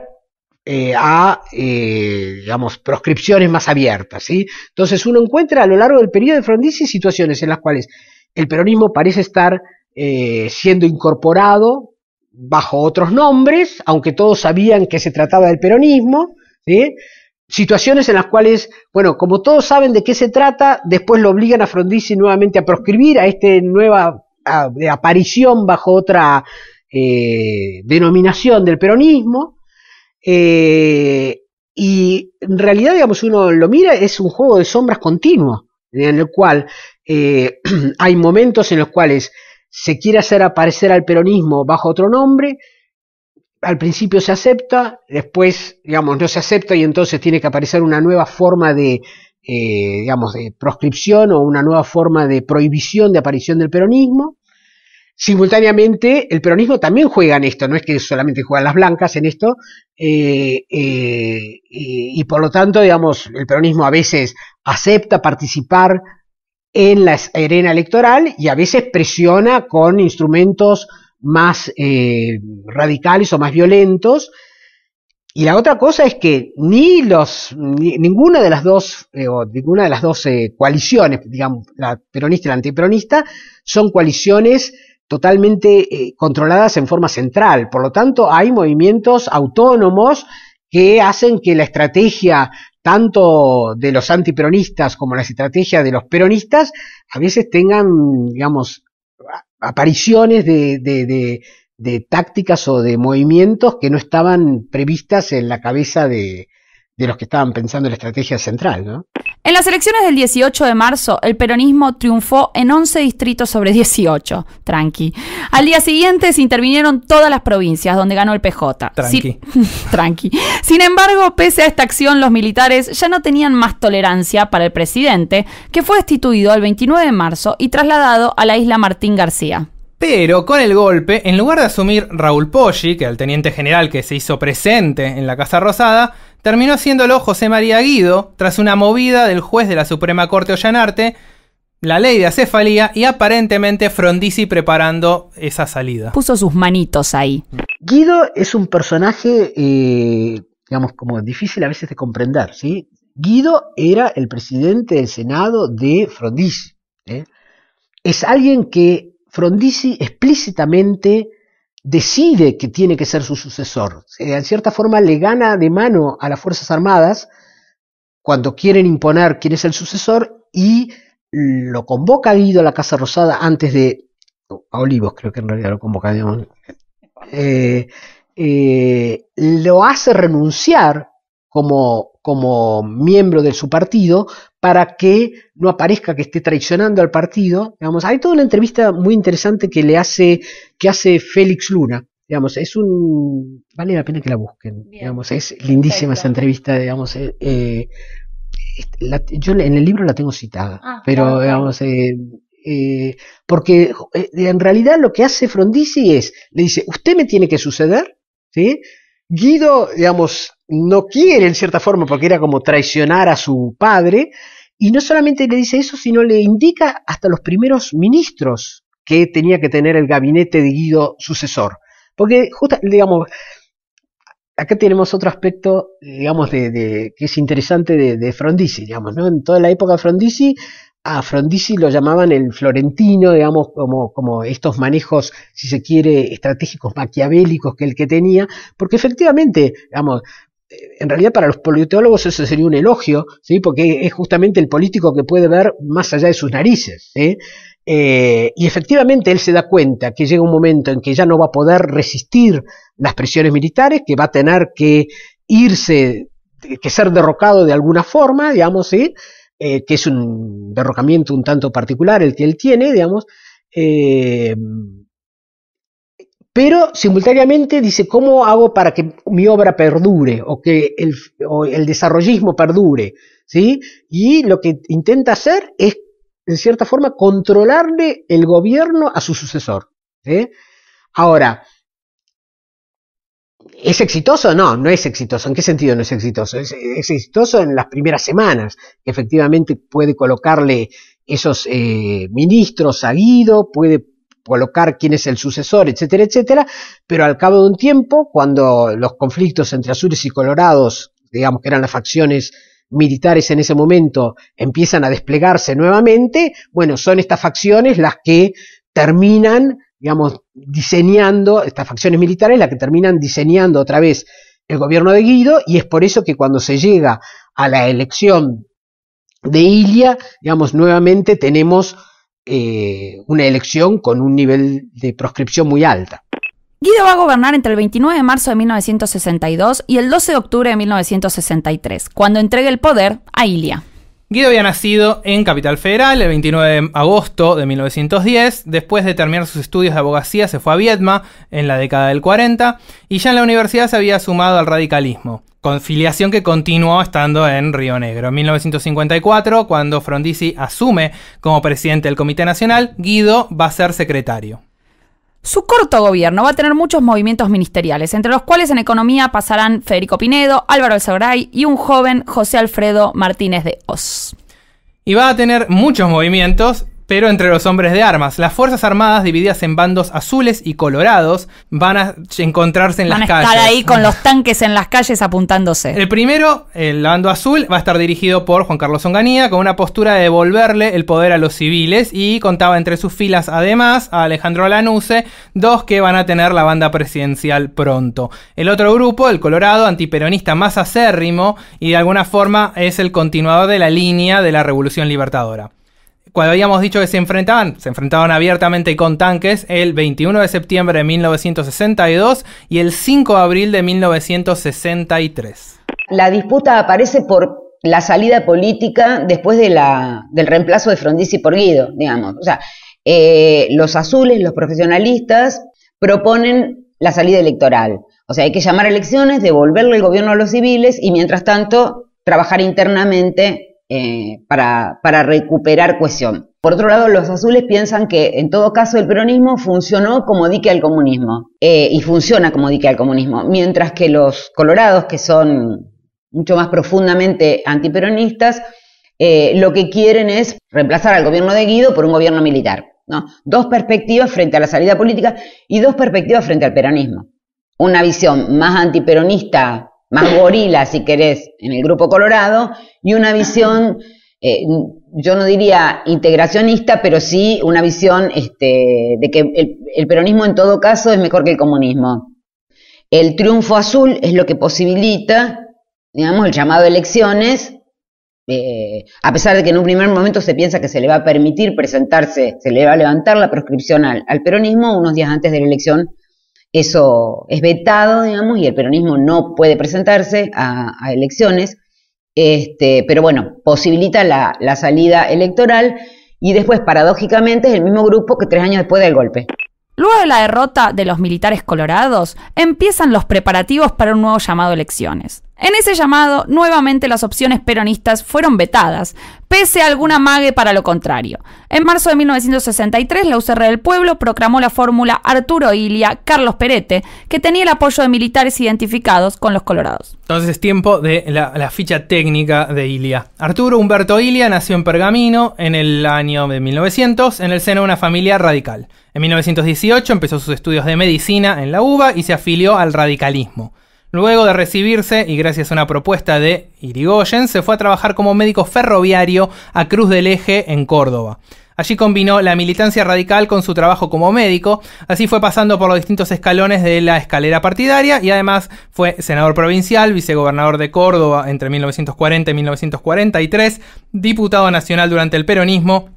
a, digamos, proscripciones más abiertas, ¿sí? Entonces uno encuentra a lo largo del periodo de Frondizi situaciones en las cuales el peronismo parece estar siendo incorporado bajo otros nombres, aunque todos sabían que se trataba del peronismo, Situaciones en las cuales, bueno, como todos saben de qué se trata, después lo obligan a Frondizi nuevamente a proscribir a esta nueva aparición bajo otra eh, denominación del peronismo. Eh, y en realidad, digamos, uno lo mira, es un juego de sombras continuo, en el cual eh, <clears throat> hay momentos en los cuales se quiere hacer aparecer al peronismo bajo otro nombre, al principio se acepta, después, digamos, no se acepta y entonces tiene que aparecer una nueva forma de, eh, digamos, de proscripción o una nueva forma de prohibición de aparición del peronismo. Simultáneamente, el peronismo también juega en esto, no es que solamente juegan las blancas en esto, eh, eh, y, y por lo tanto, digamos, el peronismo a veces acepta participar en la arena electoral y a veces presiona con instrumentos más eh, radicales o más violentos. Y la otra cosa es que ni los, ninguna de las dos, eh, ninguna de las dos eh, coaliciones, digamos, la peronista y la antiperonista, son coaliciones totalmente controladas en forma central. Por lo tanto, hay movimientos autónomos que hacen que la estrategia tanto de los antiperonistas como la estrategia de los peronistas a veces tengan, digamos, apariciones de, de, de, de tácticas o de movimientos que no estaban previstas en la cabeza de, de los que estaban pensando en la estrategia central, ¿no? En las elecciones del 18 de marzo, el peronismo triunfó en 11 distritos sobre 18. Tranqui. Al día siguiente se intervinieron todas las provincias donde ganó el PJ. Tranqui. Sin, <laughs> tranqui. Sin embargo, pese a esta acción, los militares ya no tenían más tolerancia para el presidente, que fue destituido el 29 de marzo y trasladado a la isla Martín García. Pero con el golpe, en lugar de asumir Raúl Poggi, que era el teniente general que se hizo presente en la Casa Rosada, terminó haciéndolo José María Guido tras una movida del juez de la Suprema Corte Ollanarte, la ley de acefalía y aparentemente Frondizi preparando esa salida. Puso sus manitos ahí. Guido es un personaje, eh, digamos, como difícil a veces de comprender, Guido era el presidente del Senado de Frondizi. ¿eh? Es alguien que Frondizi explícitamente decide que tiene que ser su sucesor. Eh, en cierta forma le gana de mano a las Fuerzas Armadas cuando quieren imponer quién es el sucesor y lo convoca a Guido a la Casa Rosada antes de... A Olivos creo que en realidad lo convoca. Eh, eh, lo hace renunciar como, miembro de su partido para que no aparezca que esté traicionando al partido. Digamos, hay toda una entrevista muy interesante que le hace, que hace Félix Luna. Digamos, es un. Vale la pena que la busquen. digamos, es lindísima esa entrevista, digamos. Eh, eh, yo en el libro la tengo citada, ah, pero digamos. Eh, porque en realidad lo que hace Frondizi es, le dice, usted me tiene que suceder, ¿sí? Guido, digamos, no quiere en cierta forma, porque era como traicionar a su padre, y no solamente le dice eso, sino le indica hasta los primeros ministros que tenía que tener el gabinete de Guido sucesor. Porque, justa, digamos, acá tenemos otro aspecto, digamos, de, que es interesante de, de, Frondizi, digamos, ¿no? En toda la época de Frondizi, a Frondizi lo llamaban el florentino, digamos, como, como estos manejos, si se quiere, estratégicos maquiavélicos que el que tenía, porque efectivamente, digamos, eh, en realidad para los politólogos eso sería un elogio, ¿sí? porque es justamente el político que puede ver más allá de sus narices. Eh, y efectivamente él se da cuenta que llega un momento en que ya no va a poder resistir las presiones militares, que va a tener que irse, que ser derrocado de alguna forma, digamos, ¿sí? Eh, que es un derrocamiento un tanto particular el que él tiene, digamos, eh, pero simultáneamente dice, ¿cómo hago para que mi obra perdure o que el, desarrollismo perdure? ¿Sí? Y lo que intenta hacer es, en cierta forma, controlarle el gobierno a su sucesor. Ahora, ¿Es exitoso? No, no es exitoso. ¿En qué sentido no es exitoso? Es, exitoso en las primeras semanas, efectivamente puede colocarle esos eh, ministros a Guido, puede colocar quién es el sucesor, etcétera, etcétera, pero al cabo de un tiempo, cuando los conflictos entre azules y colorados, digamos que eran las facciones militares en ese momento, empiezan a desplegarse nuevamente, bueno, son estas facciones las que terminan digamos, diseñando estas facciones militares, las que terminan diseñando otra vez el gobierno de Guido, y es por eso que cuando se llega a la elección de Ilia, digamos, nuevamente tenemos eh, una elección con un nivel de proscripción muy alta. Guido va a gobernar entre el 29 de marzo de 1962 y el 12 de octubre de 1963, cuando entregue el poder a Ilia. Guido había nacido en Capital Federal el 29 de agosto de 1910. Después de terminar sus estudios de abogacía, se fue a Viedma en la década del 40 y ya en la universidad se había sumado al radicalismo. con filiación que continuó estando en Río Negro. En 1954, cuando Frondizi asume como presidente del Comité Nacional, Guido va a ser secretario. Su corto gobierno va a tener muchos movimientos ministeriales, entre los cuales en economía pasarán Federico Pinedo, Álvaro Alzagray y un joven José Alfredo Martínez de Oz. Y va a tener muchos movimientos, pero entre los hombres de armas. Las Fuerzas Armadas, divididas en bandos azules y colorados, van a encontrarse en las calles. Van estar ahí con los tanques en las calles apuntándose. El primero, el bando azul, va a estar dirigido por Juan Carlos Onganía, con una postura de devolverle el poder a los civiles, y contaba entre sus filas, además, a Alejandro Lanuse, dos que van a tener la banda presidencial pronto. El otro grupo, el colorado, antiperonista más acérrimo, y de alguna forma es el continuador de la línea de la Revolución Libertadora cuando habíamos dicho que se enfrentaban, se enfrentaban abiertamente con tanques el 21 de septiembre de 1962 y el 5 de abril de 1963. La disputa aparece por la salida política después de la, del reemplazo de Frondizi por Guido, digamos. O sea, eh, los azules, los profesionalistas, proponen la salida electoral. O sea, hay que llamar a elecciones, devolverle el gobierno a los civiles y mientras tanto trabajar internamente eh, para, recuperar cohesión. Por otro lado, los azules piensan que en todo caso el peronismo funcionó como dique al comunismo eh, y funciona como dique al comunismo, mientras que los colorados, que son mucho más profundamente antiperonistas, eh, lo que quieren es reemplazar al gobierno de Guido por un gobierno militar. Dos perspectivas frente a la salida política y dos perspectivas frente al peronismo. Una visión más antiperonista más gorila, si querés, en el Grupo Colorado, y una visión, eh, yo no diría integracionista, pero sí una visión este, de que el, peronismo en todo caso es mejor que el comunismo. El triunfo azul es lo que posibilita, digamos, el llamado a elecciones, eh, a pesar de que en un primer momento se piensa que se le va a permitir presentarse, se le va a levantar la proscripción al peronismo unos días antes de la elección eso es vetado, digamos, y el peronismo no puede presentarse a, elecciones, este, pero bueno, posibilita la, la, salida electoral y después, paradójicamente, es el mismo grupo que tres años después del golpe. Luego de la derrota de los militares colorados, empiezan los preparativos para un nuevo llamado a elecciones. En ese llamado, nuevamente las opciones peronistas fueron vetadas, pese a alguna amague para lo contrario. En marzo de 1963, la UCR del Pueblo proclamó la fórmula Arturo Ilia, Carlos Perete, que tenía el apoyo de militares identificados con los colorados. Entonces es tiempo de la, ficha técnica de Ilia. Arturo Humberto Ilia nació en Pergamino en el año de 1900, en el seno de una familia radical. En 1918 empezó sus estudios de medicina en la UBA y se afilió al radicalismo. Luego de recibirse y gracias a una propuesta de Irigoyen, se fue a trabajar como médico ferroviario a Cruz del Eje en Córdoba. Allí combinó la militancia radical con su trabajo como médico, así fue pasando por los distintos escalones de la escalera partidaria y además fue senador provincial, vicegobernador de Córdoba entre 1940 y 1943, diputado nacional durante el peronismo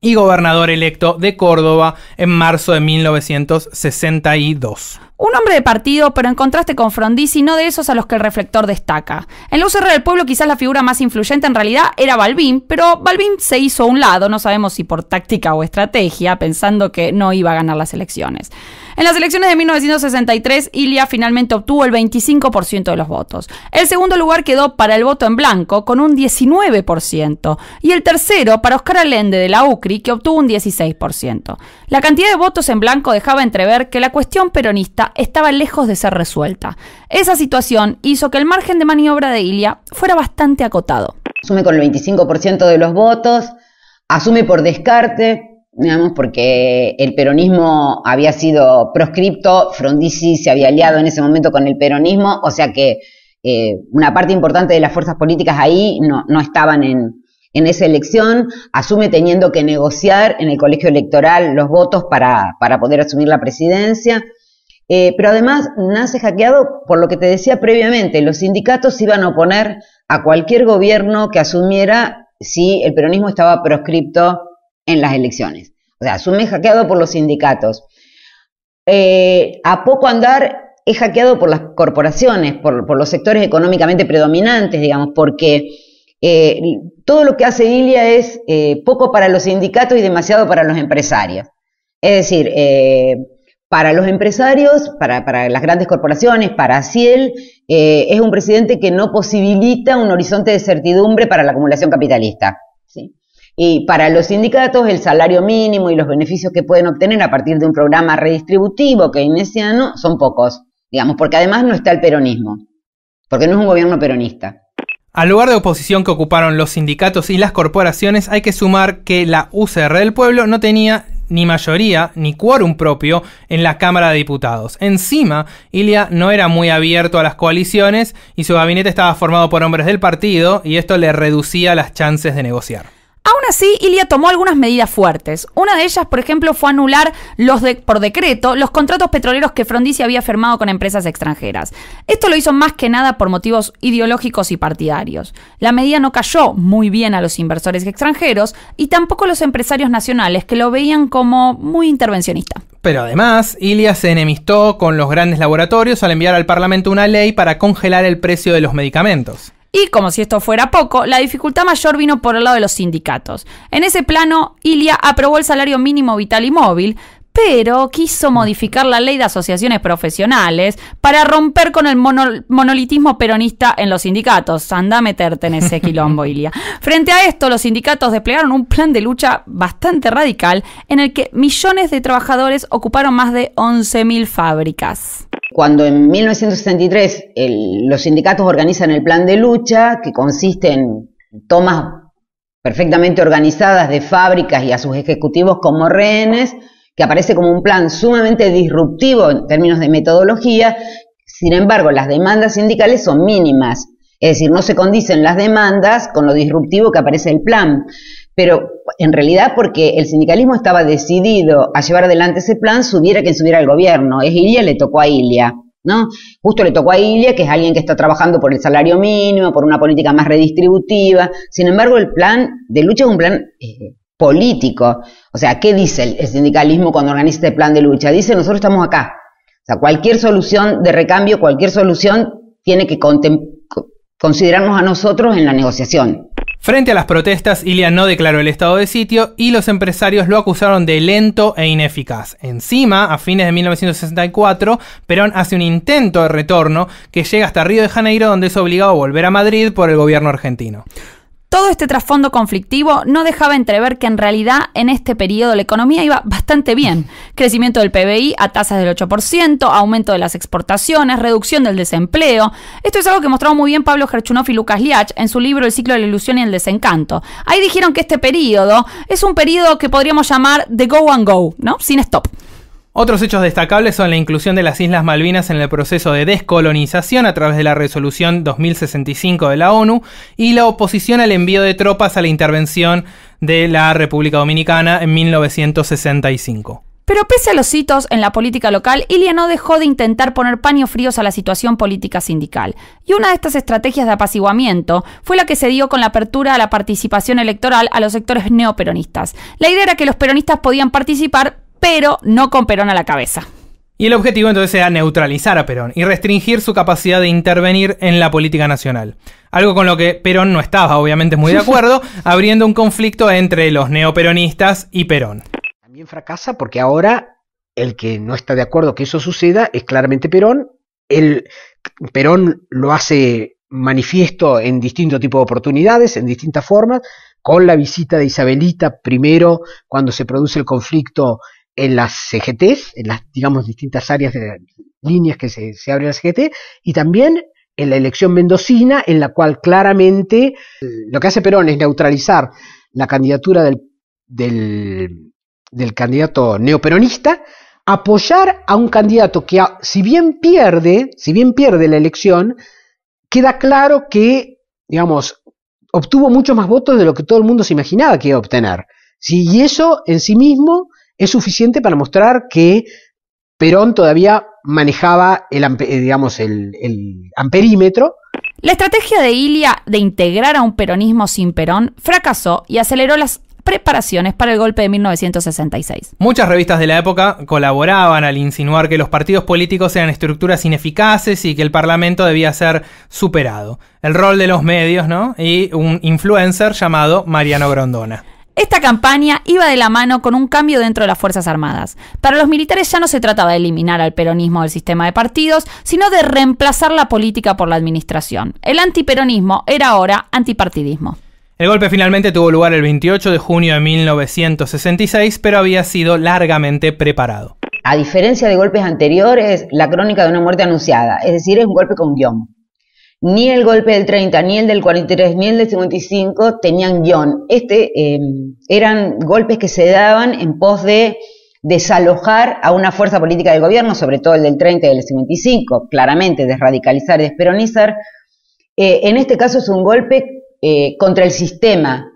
y gobernador electo de Córdoba en marzo de 1962. Un hombre de partido, pero en contraste con Frondizi, no de esos a los que el reflector destaca. En la UCR del pueblo quizás la figura más influyente en realidad era Balbín, pero Balbín se hizo a un lado, no sabemos si por táctica o estrategia, pensando que no iba a ganar las elecciones. En las elecciones de 1963, Ilia finalmente obtuvo el 25% de los votos. El segundo lugar quedó para el voto en blanco, con un 19%, y el tercero para Oscar Allende de la UCRI, que obtuvo un 16%. La cantidad de votos en blanco dejaba entrever que la cuestión peronista estaba lejos de ser resuelta. Esa situación hizo que el margen de maniobra de Ilia fuera bastante acotado. Asume con el 25% de los votos, asume por descarte, digamos, porque el peronismo había sido proscripto, Frondizi se había aliado en ese momento con el peronismo, o sea que eh, una parte importante de las fuerzas políticas ahí no, estaban en, esa elección, asume teniendo que negociar en el colegio electoral los votos para poder asumir la presidencia. Eh, pero además nace hackeado por lo que te decía previamente, los sindicatos iban a oponer a cualquier gobierno que asumiera si el peronismo estaba proscripto en las elecciones. O sea, asume hackeado por los sindicatos. Eh, a poco andar es hackeado por las corporaciones, por, los sectores económicamente predominantes, digamos, porque eh, todo lo que hace Ilia es poco para los sindicatos y demasiado para los empresarios. Es decir, para los empresarios, para, las grandes corporaciones, para Ciel, eh, es un presidente que no posibilita un horizonte de certidumbre para la acumulación capitalista. Y para los sindicatos, el salario mínimo y los beneficios que pueden obtener a partir de un programa redistributivo keynesiano son pocos, digamos, porque además no está el peronismo, porque no es un gobierno peronista. Al lugar de oposición que ocuparon los sindicatos y las corporaciones hay que sumar que la UCR del pueblo no tenía ni mayoría ni quórum propio en la Cámara de Diputados. Encima, Ilia no era muy abierto a las coaliciones y su gabinete estaba formado por hombres del partido y esto le reducía las chances de negociar. Aún así, Ilia tomó algunas medidas fuertes. Una de ellas, por ejemplo, fue anular los por decreto los contratos petroleros que Frondizi había firmado con empresas extranjeras. Esto lo hizo más que nada por motivos ideológicos y partidarios. La medida no cayó muy bien a los inversores extranjeros y tampoco a los empresarios nacionales, que lo veían como muy intervencionista. Pero además, Ilia se enemistó con los grandes laboratorios al enviar al Parlamento una ley para congelar el precio de los medicamentos. Y como si esto fuera poco, la dificultad mayor vino por el lado de los sindicatos. En ese plano, Ilia aprobó el salario mínimo vital y móvil, pero quiso modificar la ley de asociaciones profesionales para romper con el monolitismo peronista en los sindicatos. Anda a meterte en ese quilombo, <laughs> Ilia. Frente a esto, los sindicatos desplegaron un plan de lucha bastante radical en el que millones de trabajadores ocuparon más de 11.000 fábricas cuando en 1973 los sindicatos organizan el plan de lucha, que consiste en tomas perfectamente organizadas de fábricas y a sus ejecutivos como rehenes, que aparece como un plan sumamente disruptivo en términos de metodología, sin embargo las demandas sindicales son mínimas, es decir, no se condicen las demandas con lo disruptivo que aparece el plan pero en realidad porque el sindicalismo estaba decidido a llevar adelante ese plan, subiera quien subiera al gobierno. Es Ilia, le tocó a Ilia. ¿No? Justo le tocó a Ilia, que es alguien que está trabajando por el salario mínimo, por una política más redistributiva. Sin embargo, el plan de lucha es un plan eh, político. O sea, ¿qué dice el, el sindicalismo cuando organiza este plan de lucha? Dice, nosotros estamos acá. O sea, cualquier solución de recambio, cualquier solución tiene que considerarnos a nosotros en la negociación. Frente a las protestas, Ilia no declaró el estado de sitio y los empresarios lo acusaron de lento e ineficaz. Encima, a fines de 1964, Perón hace un intento de retorno que llega hasta Río de Janeiro donde es obligado a volver a Madrid por el gobierno argentino. Todo este trasfondo conflictivo no dejaba entrever que en realidad en este periodo la economía iba bastante bien. Crecimiento del PBI a tasas del 8%, aumento de las exportaciones, reducción del desempleo. Esto es algo que mostró muy bien Pablo Gerchunov y Lucas Liach en su libro El ciclo de la ilusión y el desencanto. Ahí dijeron que este periodo es un periodo que podríamos llamar de go and go, ¿no? Sin stop. Otros hechos destacables son la inclusión de las Islas Malvinas en el proceso de descolonización a través de la resolución 2065 de la ONU y la oposición al envío de tropas a la intervención de la República Dominicana en 1965. Pero pese a los hitos en la política local, Ilia no dejó de intentar poner paños fríos a la situación política sindical. Y una de estas estrategias de apaciguamiento fue la que se dio con la apertura a la participación electoral a los sectores neoperonistas. La idea era que los peronistas podían participar, pero no con Perón a la cabeza. Y el objetivo entonces era neutralizar a Perón y restringir su capacidad de intervenir en la política nacional. Algo con lo que Perón no estaba, obviamente, muy de acuerdo, <laughs> abriendo un conflicto entre los neoperonistas y Perón. También fracasa porque ahora el que no está de acuerdo que eso suceda es claramente Perón. El, Perón lo hace manifiesto en distinto tipo de oportunidades, en distintas formas, con la visita de Isabelita primero, cuando se produce el conflicto en las CGTs, en las, digamos, distintas áreas de líneas que se, se abren la CGT, y también en la elección mendocina, en la cual claramente eh, lo que hace Perón es neutralizar la candidatura del, del, del candidato neoperonista, apoyar a un candidato que, si bien pierde, si bien pierde la elección, queda claro que, digamos, obtuvo muchos más votos de lo que todo el mundo se imaginaba que iba a obtener. y eso en sí mismo es suficiente para mostrar que Perón todavía manejaba el, eh, digamos, el, amperímetro. La estrategia de Ilia de integrar a un peronismo sin Perón fracasó y aceleró las preparaciones para el golpe de 1966. Muchas revistas de la época colaboraban al insinuar que los partidos políticos eran estructuras ineficaces y que el Parlamento debía ser superado. El rol de los medios, ¿no? Y un influencer llamado Mariano Grondona. Esta campaña iba de la mano con un cambio dentro de las Fuerzas Armadas. Para los militares ya no se trataba de eliminar al peronismo del sistema de partidos, sino de reemplazar la política por la administración. El antiperonismo era ahora antipartidismo. El golpe finalmente tuvo lugar el 28 de junio de 1966, pero había sido largamente preparado. A diferencia de golpes anteriores, la crónica de una muerte anunciada, es decir, es un golpe con guión. Ni el golpe del 30, ni el del 43, ni el del 55 tenían guión. Este, em, eran golpes que se daban en pos de desalojar a una fuerza política del gobierno, sobre todo el del 30 y el del 55, claramente, desradicalizar y desperonizar. Eh, en este caso es un golpe eh, contra el sistema,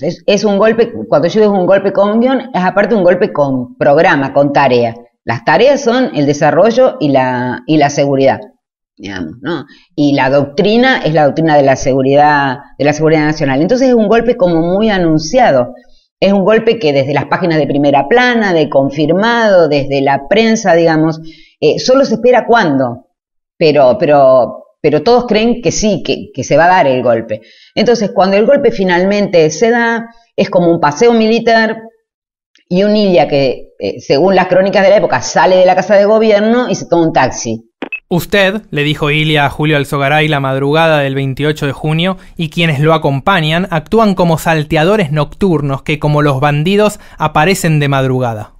Es, un golpe, cuando yo digo un golpe con guión, es aparte un golpe con programa, con tarea. Las tareas son el desarrollo y la seguridad. ¿no? Y la doctrina es la doctrina de la seguridad, de la seguridad nacional. Entonces es un golpe como muy anunciado. Es un golpe que desde las páginas de primera plana, de confirmado, desde la prensa, digamos, eh, solo se espera cuándo. Pero, pero, pero todos creen que sí, que, se va a dar el golpe. Entonces, cuando el golpe finalmente se da, es como un paseo militar y un Ilia que, eh, según las crónicas de la época, sale de la casa de gobierno y se toma un taxi. Usted, le dijo Ilia a Julio Alzogaray la madrugada del 28 de junio, y quienes lo acompañan actúan como salteadores nocturnos que, como los bandidos, aparecen de madrugada.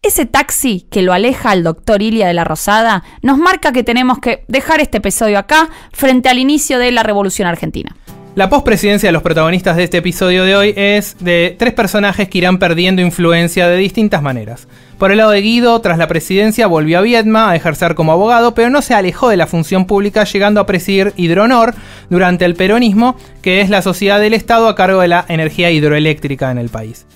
Ese taxi que lo aleja al doctor Ilia de la Rosada nos marca que tenemos que dejar este episodio acá frente al inicio de la Revolución Argentina. La pospresidencia de los protagonistas de este episodio de hoy es de tres personajes que irán perdiendo influencia de distintas maneras. Por el lado de Guido, tras la presidencia volvió a Viedma a ejercer como abogado, pero no se alejó de la función pública llegando a presidir Hidronor durante el peronismo, que es la sociedad del Estado a cargo de la energía hidroeléctrica en el país.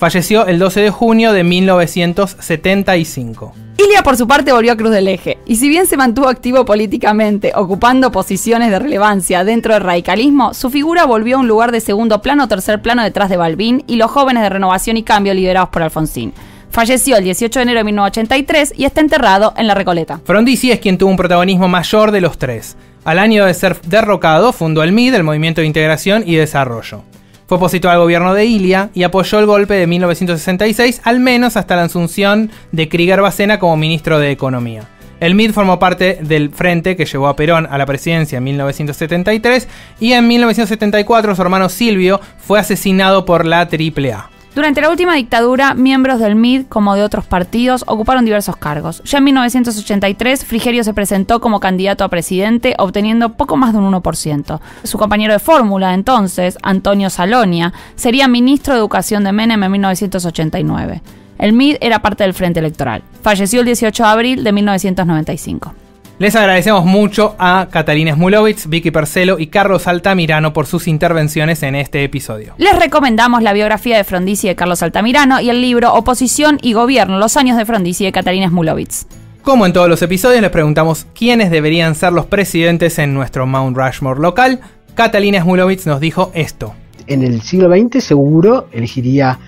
Falleció el 12 de junio de 1975. Ilia por su parte volvió a Cruz del Eje, y si bien se mantuvo activo políticamente, ocupando posiciones de relevancia dentro del radicalismo, su figura volvió a un lugar de segundo plano o tercer plano detrás de Balbín y los jóvenes de Renovación y Cambio liderados por Alfonsín. Falleció el 18 de enero de 1983 y está enterrado en La Recoleta. Frondizi es quien tuvo un protagonismo mayor de los tres. Al año de ser derrocado, fundó el MID, el Movimiento de Integración y Desarrollo. Fue opositor al gobierno de Ilia y apoyó el golpe de 1966, al menos hasta la asunción de Krieger Bacena como ministro de Economía. El MID formó parte del frente que llevó a Perón a la presidencia en 1973 y en 1974 su hermano Silvio fue asesinado por la AAA. Durante la última dictadura, miembros del MID, como de otros partidos, ocuparon diversos cargos. Ya en 1983, Frigerio se presentó como candidato a presidente, obteniendo poco más de un 1%. Su compañero de fórmula, entonces, Antonio Salonia, sería ministro de Educación de Menem en 1989. El MID era parte del Frente Electoral. Falleció el 18 de abril de 1995. Les agradecemos mucho a Catalina Smulovitz, Vicky Percelo y Carlos Altamirano por sus intervenciones en este episodio. Les recomendamos la biografía de Frondizi de Carlos Altamirano y el libro Oposición y Gobierno, los años de Frondizi de Catalina Smulovitz. Como en todos los episodios, les preguntamos quiénes deberían ser los presidentes en nuestro Mount Rushmore local. Catalina Smulovitz nos dijo esto. En el siglo XX seguro elegiría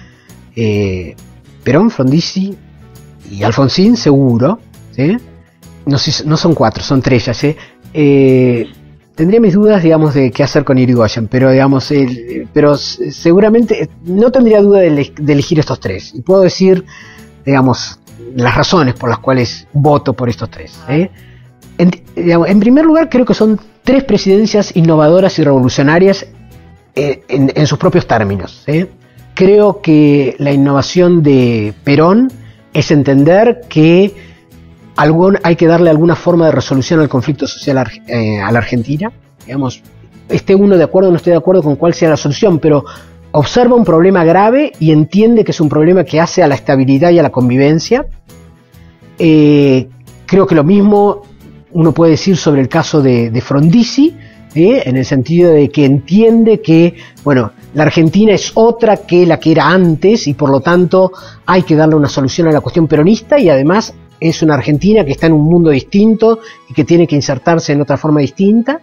eh, Perón, Frondizi y Alfonsín seguro. ¿sí? no, son cuatro, son tres, ya eh, tendría mis dudas, digamos, de qué hacer con Irigoyen, pero digamos, pero seguramente no tendría duda de, elegir estos tres. Y puedo decir, digamos, las razones por las cuales voto por estos tres. ¿eh? En, primer lugar, creo que son tres presidencias innovadoras y revolucionarias eh, en, sus propios términos. Creo que la innovación de Perón es entender que algún, hay que darle alguna forma de resolución al conflicto social eh, a la Argentina. Digamos, esté uno de acuerdo o no esté de acuerdo con cuál sea la solución, pero observa un problema grave y entiende que es un problema que hace a la estabilidad y a la convivencia. Eh, creo que lo mismo uno puede decir sobre el caso de, de Frondizi, ¿eh? en el sentido de que entiende que, bueno, la Argentina es otra que la que era antes y por lo tanto hay que darle una solución a la cuestión peronista y además es una Argentina que está en un mundo distinto y que tiene que insertarse en otra forma distinta.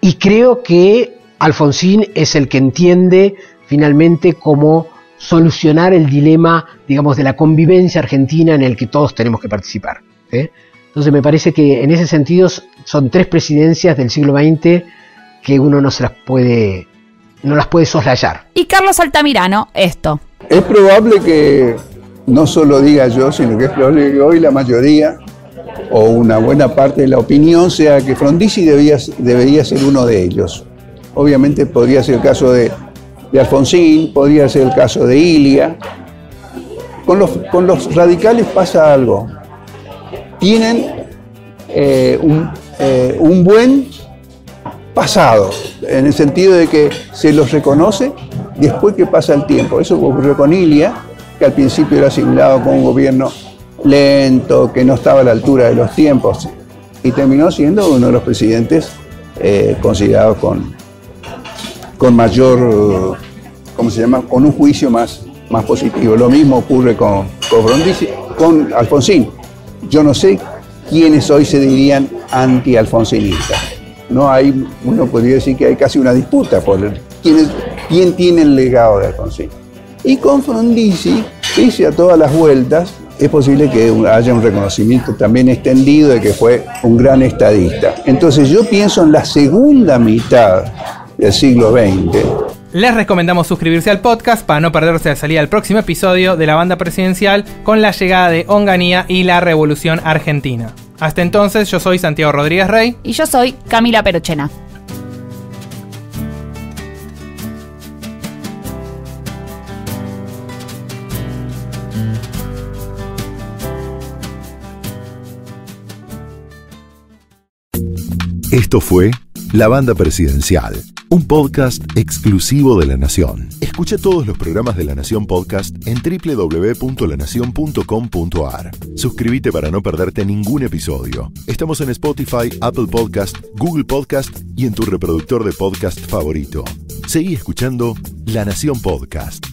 Y creo que Alfonsín es el que entiende finalmente cómo solucionar el dilema, digamos, de la convivencia argentina en el que todos tenemos que participar. ¿eh? Entonces me parece que en ese sentido son tres presidencias del siglo XX que uno no se las puede, no las puede soslayar. Y Carlos Altamirano, esto. Es probable que no solo diga yo, sino que es probable que hoy la mayoría o una buena parte de la opinión sea que Frondizi debería ser uno de ellos. Obviamente podría ser el caso de, Alfonsín, podría ser el caso de Ilia. Con los, con los radicales pasa algo. Tienen eh, un, eh, un buen pasado, en el sentido de que se los reconoce después que pasa el tiempo. Eso ocurrió con Ilia, que al principio era asimilado con un gobierno lento, que no estaba a la altura de los tiempos, y terminó siendo uno de los presidentes eh, considerados con, con mayor, ¿cómo se llama?, con un juicio más, más positivo. Lo mismo ocurre con, Alfonsín. Yo no sé quiénes hoy se dirían anti-alfonsinistas. No hay, uno podría decir que hay casi una disputa por quién, quién tiene el legado de Alfonsín. Y con Frondizi, pese a todas las vueltas, es posible que haya un reconocimiento también extendido de que fue un gran estadista. Entonces yo pienso en la segunda mitad del siglo XX, les recomendamos suscribirse al podcast para no perderse la salida del próximo episodio de la banda presidencial con la llegada de Onganía y la revolución argentina. Hasta entonces, yo soy Santiago Rodríguez Rey. Y yo soy Camila Perochena. Esto fue La Banda Presidencial, un podcast exclusivo de La Nación. Escucha todos los programas de La Nación Podcast en www.lanacion.com.ar. Suscríbete para no perderte ningún episodio. Estamos en Spotify, Apple Podcast, Google Podcast y en tu reproductor de podcast favorito. Seguí escuchando La Nación Podcast.